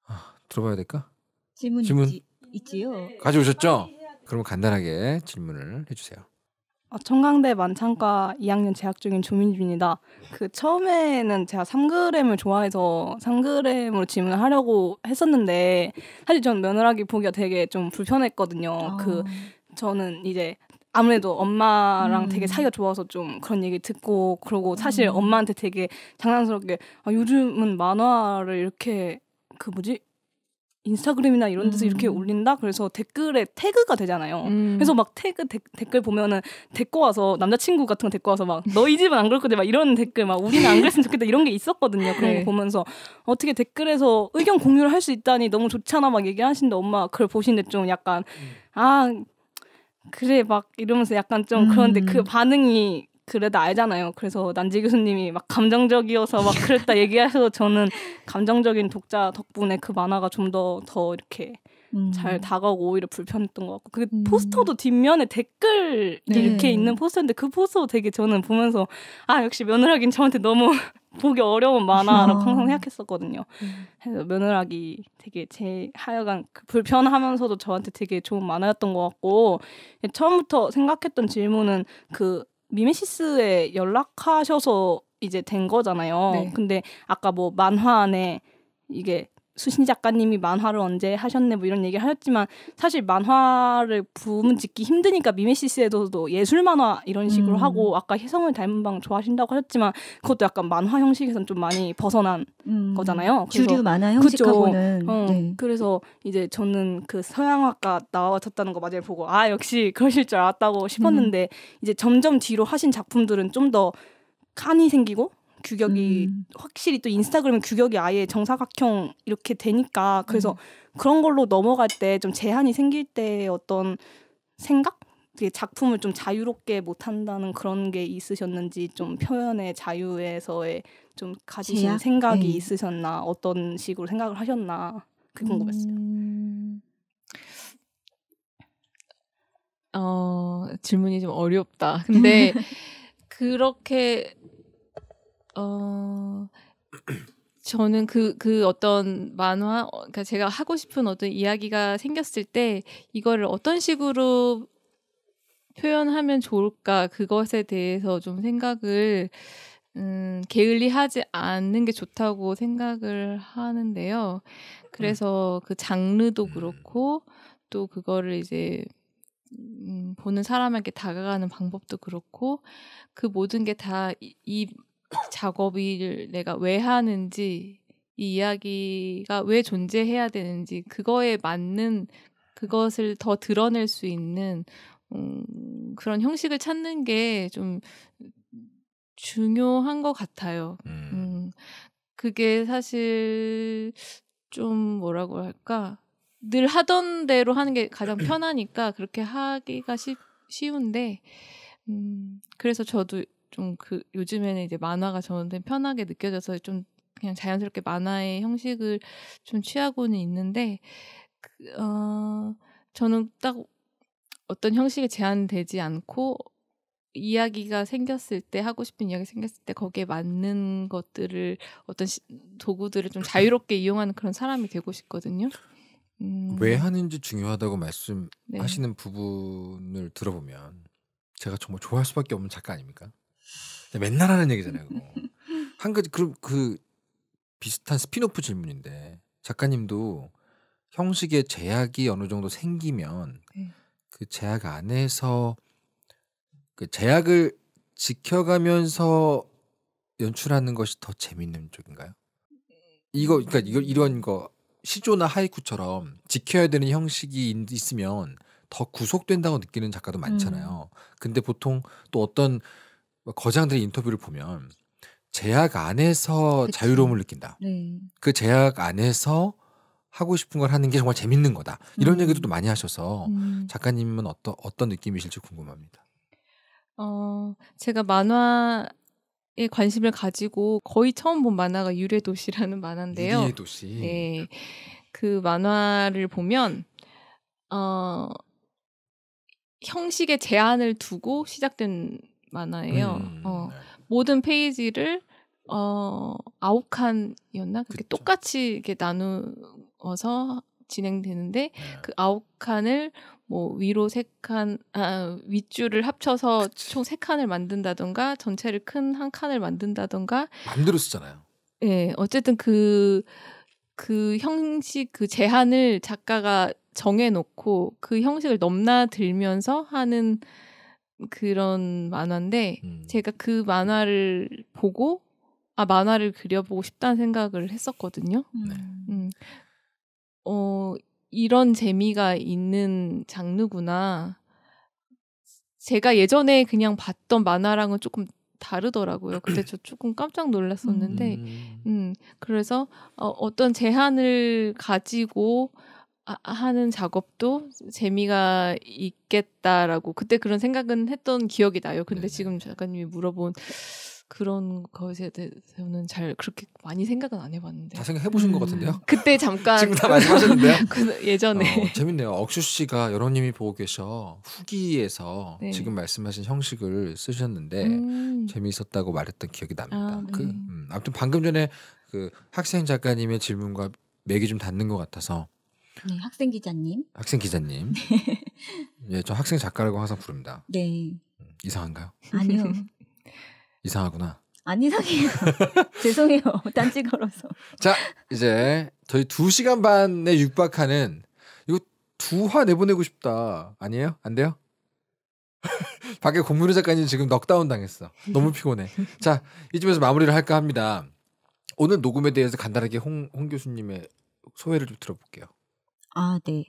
아, 들어봐야 될까? 질문, 질문 있지, 요 가져오셨죠? 그럼 간단하게 질문을 해주세요. 아, 청강대 만창과 2학년 재학 중인 조민주입니다. 그 처음에는 제가 3그램을 좋아해서 3그램으로 질문을 하려고 했었는데 사실 저는 며느라기 보기가 되게 좀 불편했거든요. 아. 그 저는 이제 아무래도 엄마랑 음. 되게 사이가 좋아서 좀 그런 얘기 듣고 그러고 사실 음. 엄마한테 되게 장난스럽게 아, 요즘은 만화를 이렇게 그 뭐지 인스타그램이나 이런 데서 음. 이렇게 올린다 그래서 댓글에 태그가 되잖아요 음. 그래서 막 태그 데, 댓글 보면은 데리고 와서 남자친구 같은 거 데리고 와서 막 너희 집은 안 그럴 건데 막 이런 댓글 막 우리는 안 그랬으면 좋겠다 이런 게 있었거든요 그런 네. 거 보면서 어떻게 댓글에서 의견 공유를 할 수 있다니 너무 좋잖아 막얘기하신데 엄마 그걸 보시는데 좀 약간 음. 아 그래 막 이러면서 약간 좀 음. 그런데 그 음. 반응이 그래도 알잖아요. 그래서 난지 교수님이 막 감정적이어서 막 그랬다 얘기하셔서 저는 감정적인 독자 덕분에 그 만화가 좀 더더 더 이렇게 음. 잘 다가오고 오히려 불편했던 것 같고 그 음. 포스터도 뒷면에 댓글 네. 이렇게 있는 포스터인데 그 포스터 되게 저는 보면서 아 역시 며느라긴 저한테 너무 보기 어려운 만화라고 아. 항상 생각했었거든요. 음. 그래서 며느라기 되게 제 하여간 그 불편하면서도 저한테 되게 좋은 만화였던 것 같고 처음부터 생각했던 질문은 그 미메시스에 연락하셔서 이제 된 거잖아요. 네. 근데 아까 뭐 만화 안에 이게 수신 작가님이 만화를 언제 하셨네 뭐 이런 얘기 를 하셨지만 사실 만화를 부문짓기 힘드니까 미메시스에서도 예술 만화 이런 식으로 음. 하고 아까 혜성을 닮은 방 좋아하신다고 하셨지만 그것도 약간 만화 형식에선 좀 많이 벗어난 음. 거잖아요. 주류 만화 형식하고는 그렇죠. 어, 네. 그래서 이제 저는 그 서양학과 나와셨다는 거 맞아요 보고 아 역시 그러실 줄 알았다고 싶었는데 음. 이제 점점 뒤로 하신 작품들은 좀 더 칸이 생기고 규격이 음. 확실히 또 인스타그램 규격이 아예 정사각형 이렇게 되니까 그래서 음. 그런 걸로 넘어갈 때 좀 제한이 생길 때 어떤 생각? 작품을 좀 자유롭게 못한다는 그런 게 있으셨는지 좀 표현의 자유에서의 좀 가지신 제약? 생각이 네. 있으셨나 어떤 식으로 생각을 하셨나 그게 궁금했어요. 음... 어, 질문이 좀 어렵다. 근데 그렇게 어 저는 그, 그 어떤 만화, 어, 그러니까 제가 하고 싶은 어떤 이야기가 생겼을 때 이거를 어떤 식으로 표현하면 좋을까 그것에 대해서 좀 생각을 음, 게을리하지 않는 게 좋다고 생각을 하는데요. 그래서 그 장르도 음. 그렇고 또 그거를 이제 음, 보는 사람에게 다가가는 방법도 그렇고 그 모든 게다이 작업을 내가 왜 하는지 이 이야기가 왜 존재해야 되는지 그거에 맞는 그것을 더 드러낼 수 있는 음, 그런 형식을 찾는 게 좀 중요한 것 같아요. 음. 음, 그게 사실 좀 뭐라고 할까 늘 하던 대로 하는 게 가장 편하니까 그렇게 하기가 쉽, 쉬운데 음, 그래서 저도 좀그 요즘에는 이제 만화가 저한테 편하게 느껴져서 좀 그냥 자연스럽게 만화의 형식을 좀 취하고는 있는데 그, 어, 저는 딱 어떤 형식에 제한되지 않고 이야기가 생겼을 때 하고 싶은 이야기 생겼을 때 거기에 맞는 것들을 어떤 시, 도구들을 좀 자유롭게 이용하는 그런 사람이 되고 싶거든요. 음. 왜 하는지 중요하다고 말씀하시는 네. 부분을 들어보면 제가 정말 좋아할 수밖에 없는 작가 아닙니까? 맨날 하는 얘기잖아요. 그거. 한 가지 그럼 그 비슷한 스피노프 질문인데 작가님도 형식의 제약이 어느 정도 생기면 네. 그 제약 안에서 그 제약을 지켜가면서 연출하는 것이 더 재밌는 쪽인가요? 네. 이거 그러니까 이거 이런 거 시조나 하이쿠처럼 지켜야 되는 형식이 있으면 더 구속된다고 느끼는 작가도 많잖아요. 음. 근데 보통 또 어떤 거장들의 인터뷰를 보면 제약 안에서 그치. 자유로움을 느낀다. 네. 그 제약 안에서 하고 싶은 걸 하는 게 정말 재밌는 거다. 이런 음. 얘기도 또 많이 하셔서 음. 작가님은 어떤 어떤 느낌이실지 궁금합니다. 어, 제가 만화에 관심을 가지고 거의 처음 본 만화가 유래 도시라는 만화인데요. 유래 도시. 네. 그 만화를 보면 어, 형식의 제한을 두고 시작된 많아요 음, 어, 네. 모든 페이지를 어 아홉 칸이었나 그렇게 똑같이 이렇게 나누어서 진행되는데 네. 그 아홉 칸을 뭐 위로 세 칸, 아, 윗줄을 합쳐서 총 세 칸을 만든다던가 전체를 큰 한 칸을 만든다던가 만들어 쓰잖아요. 예, 네, 어쨌든 그, 그 형식, 그 제한을 작가가 정해놓고 그 형식을 넘나들면서 하는 그런 만화인데 음. 제가 그 만화를 보고 아 만화를 그려보고 싶다는 생각을 했었거든요. 음. 네. 음. 어 이런 재미가 있는 장르구나. 제가 예전에 그냥 봤던 만화랑은 조금 다르더라고요. 그때 저 조금 깜짝 놀랐었는데, 음, 음. 그래서 어, 어떤 제한을 가지고 아, 하는 작업도 재미가 있겠다라고 그때 그런 생각은 했던 기억이 나요. 근데 네 지금 작가님이 물어본 그런 것에 대해서는 잘 그렇게 많이 생각은 안 해봤는데 다 생각해 보신 것 음, 같은데요? 그때 잠깐 지금 다 그 말씀하셨는데요? 그 예전에 어, 재밌네요. 억수 씨가 여러님이 보고 계셔 후기에서 네. 지금 말씀하신 형식을 쓰셨는데 음. 재미있었다고 말했던 기억이 납니다. 아, 그, 네. 그 음, 아무튼 방금 전에 그 학생 작가님의 질문과 맥이 좀 닿는 것 같아서 네, 학생 기자님. 학생 기자님. 네. 예, 저 학생 작가라고 항상 부릅니다. 네. 음, 이상한가요? 아니요. 이상하구나. 안 이상해요. 죄송해요. 단지 걸어서. 자, 이제 저희 2시간 반에 육박하는 이거 두 화 내보내고 싶다. 아니에요? 안 돼요? 밖에 공문우 작가님 지금 넉다운 당했어. 너무 피곤해. 자, 이쯤에서 마무리를 할까 합니다. 오늘 녹음에 대해서 간단하게 홍, 홍 교수님의 소회를 좀 들어볼게요. 아, 네.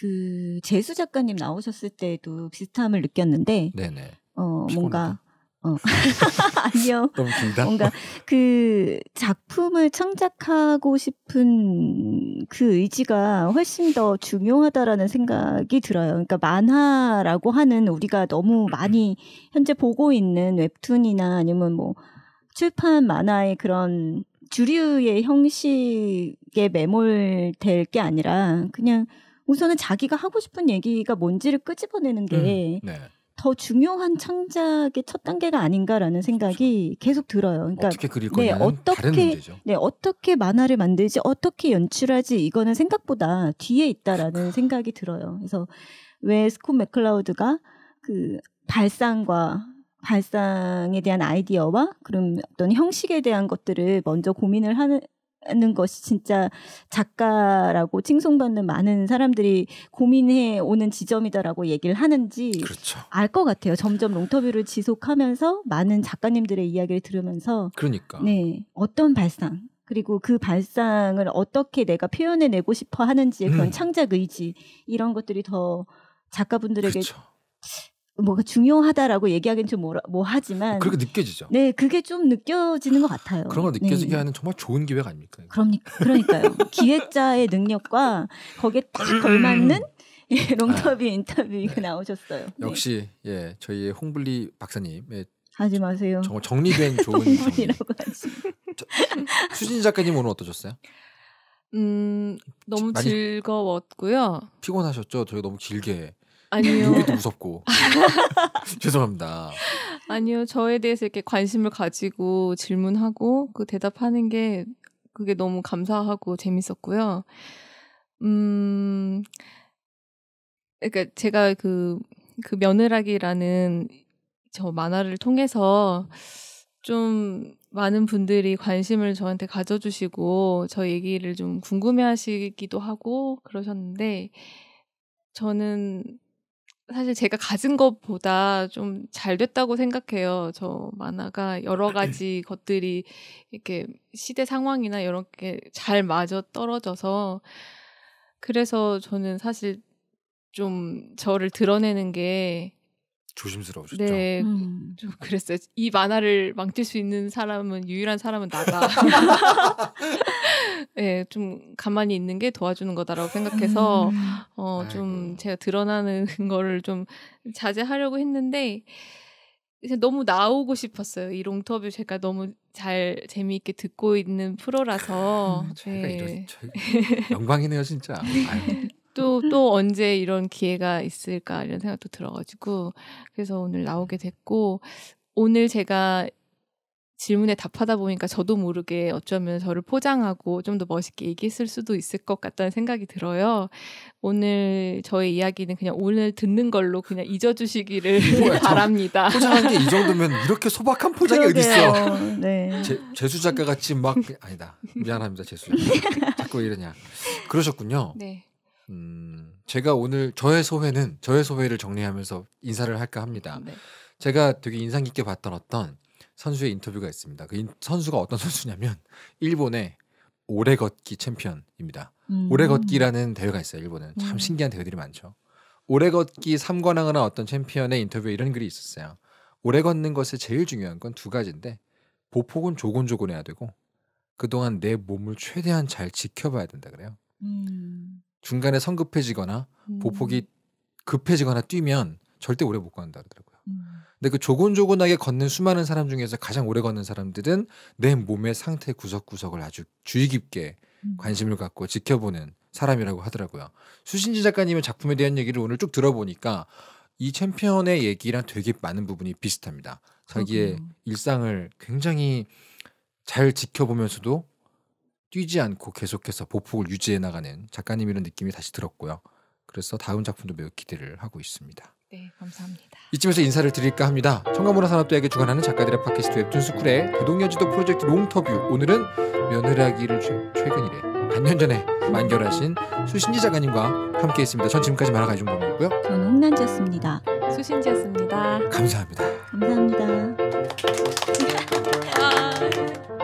그 재수 작가님 나오셨을 때도 비슷함을 느꼈는데 네네. 어, 뭔가 어. 아니요. 뭔가 그 작품을 창작하고 싶은 그 의지가 훨씬 더 중요하다라는 생각이 들어요. 그러니까 만화라고 하는 우리가 너무 많이 현재 보고 있는 웹툰이나 아니면 뭐 출판 만화의 그런 주류의 형식에 매몰될 게 아니라 그냥 우선은 자기가 하고 싶은 얘기가 뭔지를 끄집어내는 게더 음, 네. 중요한 창작의 첫 단계가 아닌가라는 생각이 계속 들어요. 그러니까 어떻게 그릴 거냐 네, 어떻게 네, 어떻게 만화를 만들지 어떻게 연출하지 이거는 생각보다 뒤에 있다라는 그러니까. 생각이 들어요. 그래서 왜 스콧 맥클라우드가 그 발상과 발상에 대한 아이디어와 그런 어떤 형식에 대한 것들을 먼저 고민을 하는 하는 것이 진짜 작가라고 칭송받는 많은 사람들이 고민해 오는 지점이다라고 얘기를 하는지 그렇죠. 알것 같아요. 점점 롱터뷰를 지속하면서 많은 작가님들의 이야기를 들으면서 그러니까 네 어떤 발상 그리고 그 발상을 어떻게 내가 표현해내고 싶어 하는지의 그런 음. 창작 의지 이런 것들이 더 작가분들에게 그렇죠. 뭐가 중요하다라고 얘기하긴좀 뭐라, 뭐 하지만 그렇게 느껴지죠. 네, 그게 좀 느껴지는 것 같아요. 그런 걸 네. 느껴지게 네. 하는 정말 좋은 기획 아닙니까? 그러니까 그러니까요. 기획자의 능력과 거기에 딱 걸맞는 예, 롱터비 아, 인터뷰가 네. 나오셨어요. 네. 역시 네. 예, 저희의 홍블리 박사님의 예. 하지 마세요. 정말 정리된 좋은 홍블리라고 하지. 저, 수진 작가님 오늘 어떠셨어요? 음, 너무 즐거웠고요. 피곤하셨죠? 저희 너무 길게. 아니요. 여기도 무섭고. 죄송합니다. 아니요. 저에 대해서 이렇게 관심을 가지고 질문하고 그 대답하는 게 그게 너무 감사하고 재밌었고요. 음, 그러니까 제가 그, 그 며느라기라는 저 만화를 통해서 좀 많은 분들이 관심을 저한테 가져주시고 저 얘기를 좀 궁금해 하시기도 하고 그러셨는데 저는 사실 제가 가진 것보다 좀 잘 됐다고 생각해요. 저 만화가 여러 가지 것들이 이렇게 시대 상황이나 이런 게잘 맞아 떨어져서 그래서 저는 사실 좀 저를 드러내는 게 조심스러우셨죠. 네, 음. 좀 그랬어요. 이 만화를 망칠 수 있는 사람은 유일한 사람은 나다. 네, 좀 가만히 있는 게 도와주는 거다라고 생각해서 음. 어좀 제가 드러나는 거를 좀 자제하려고 했는데 이제 너무 나오고 싶었어요. 이 롱터뷰 제가 너무 잘 재미있게 듣고 있는 프로라서. 음, 제가 네. 예. 이런 영광이네요, 진짜. 아유. 또, 음. 또 언제 이런 기회가 있을까 이런 생각도 들어가지고 그래서 오늘 나오게 됐고 오늘 제가 질문에 답하다 보니까 저도 모르게 어쩌면 저를 포장하고 좀 더 멋있게 얘기했을 수도 있을 것 같다는 생각이 들어요. 오늘 저의 이야기는 그냥 오늘 듣는 걸로 그냥 잊어주시기를 바랍니다. 포장한 게 이 정도면 이렇게 소박한 포장이 어디 있어? 네. 제, 재수 작가 같이 막 아니다 미안합니다 재수 작가 자꾸 이러냐 그러셨군요. 네. 음, 제가 오늘 저의 소회는 저의 소회를 정리하면서 인사를 할까 합니다. 네. 제가 되게 인상 깊게 봤던 어떤 선수의 인터뷰가 있습니다. 그 인, 선수가 어떤 선수냐면 일본의 오래 걷기 챔피언입니다. 음. 오래 걷기라는 대회가 있어요. 일본은 참 음. 신기한 대회들이 많죠. 오래 걷기 3관왕을 한 어떤 챔피언의 인터뷰에 이런 글이 있었어요. 오래 걷는 것에 제일 중요한 건 두 가지인데 보폭은 조곤조곤해야 되고 그동안 내 몸을 최대한 잘 지켜봐야 된다 그래요. 음. 중간에 성급해지거나 음. 보폭이 급해지거나 뛰면 절대 오래 못 간다 그러더라고요. 음. 근데 그 조곤조곤하게 걷는 수많은 사람 중에서 가장 오래 걷는 사람들은 내 몸의 상태 구석구석을 아주 주의 깊게 음. 관심을 갖고 지켜보는 사람이라고 하더라고요. 수신지 작가님의 작품에 대한 얘기를 오늘 쭉 들어보니까 이 챔피언의 얘기랑 되게 많은 부분이 비슷합니다. 자기의 그렇군요. 일상을 굉장히 잘 지켜보면서도 뛰지 않고 계속해서 보폭을 유지해 나가는 작가님이런 느낌이 다시 들었고요. 그래서 다음 작품도 매우 기대를 하고 있습니다. 네, 감사합니다. 이쯤에서 인사를 드릴까 합니다. 청가문화산업도학이 주관하는 작가들의 팟캐스트 웹툰 스쿨의 대동여지도 프로젝트 롱터뷰 오늘은 며느라기를 최근 이래 반년 전에 만결하신 수신지 작가님과 함께했습니다. 전 지금까지 말화가 이준범이었고요. 저는 홍난지였습니다. 수신지였습니다. 감사합니다. 감사합니다. 아.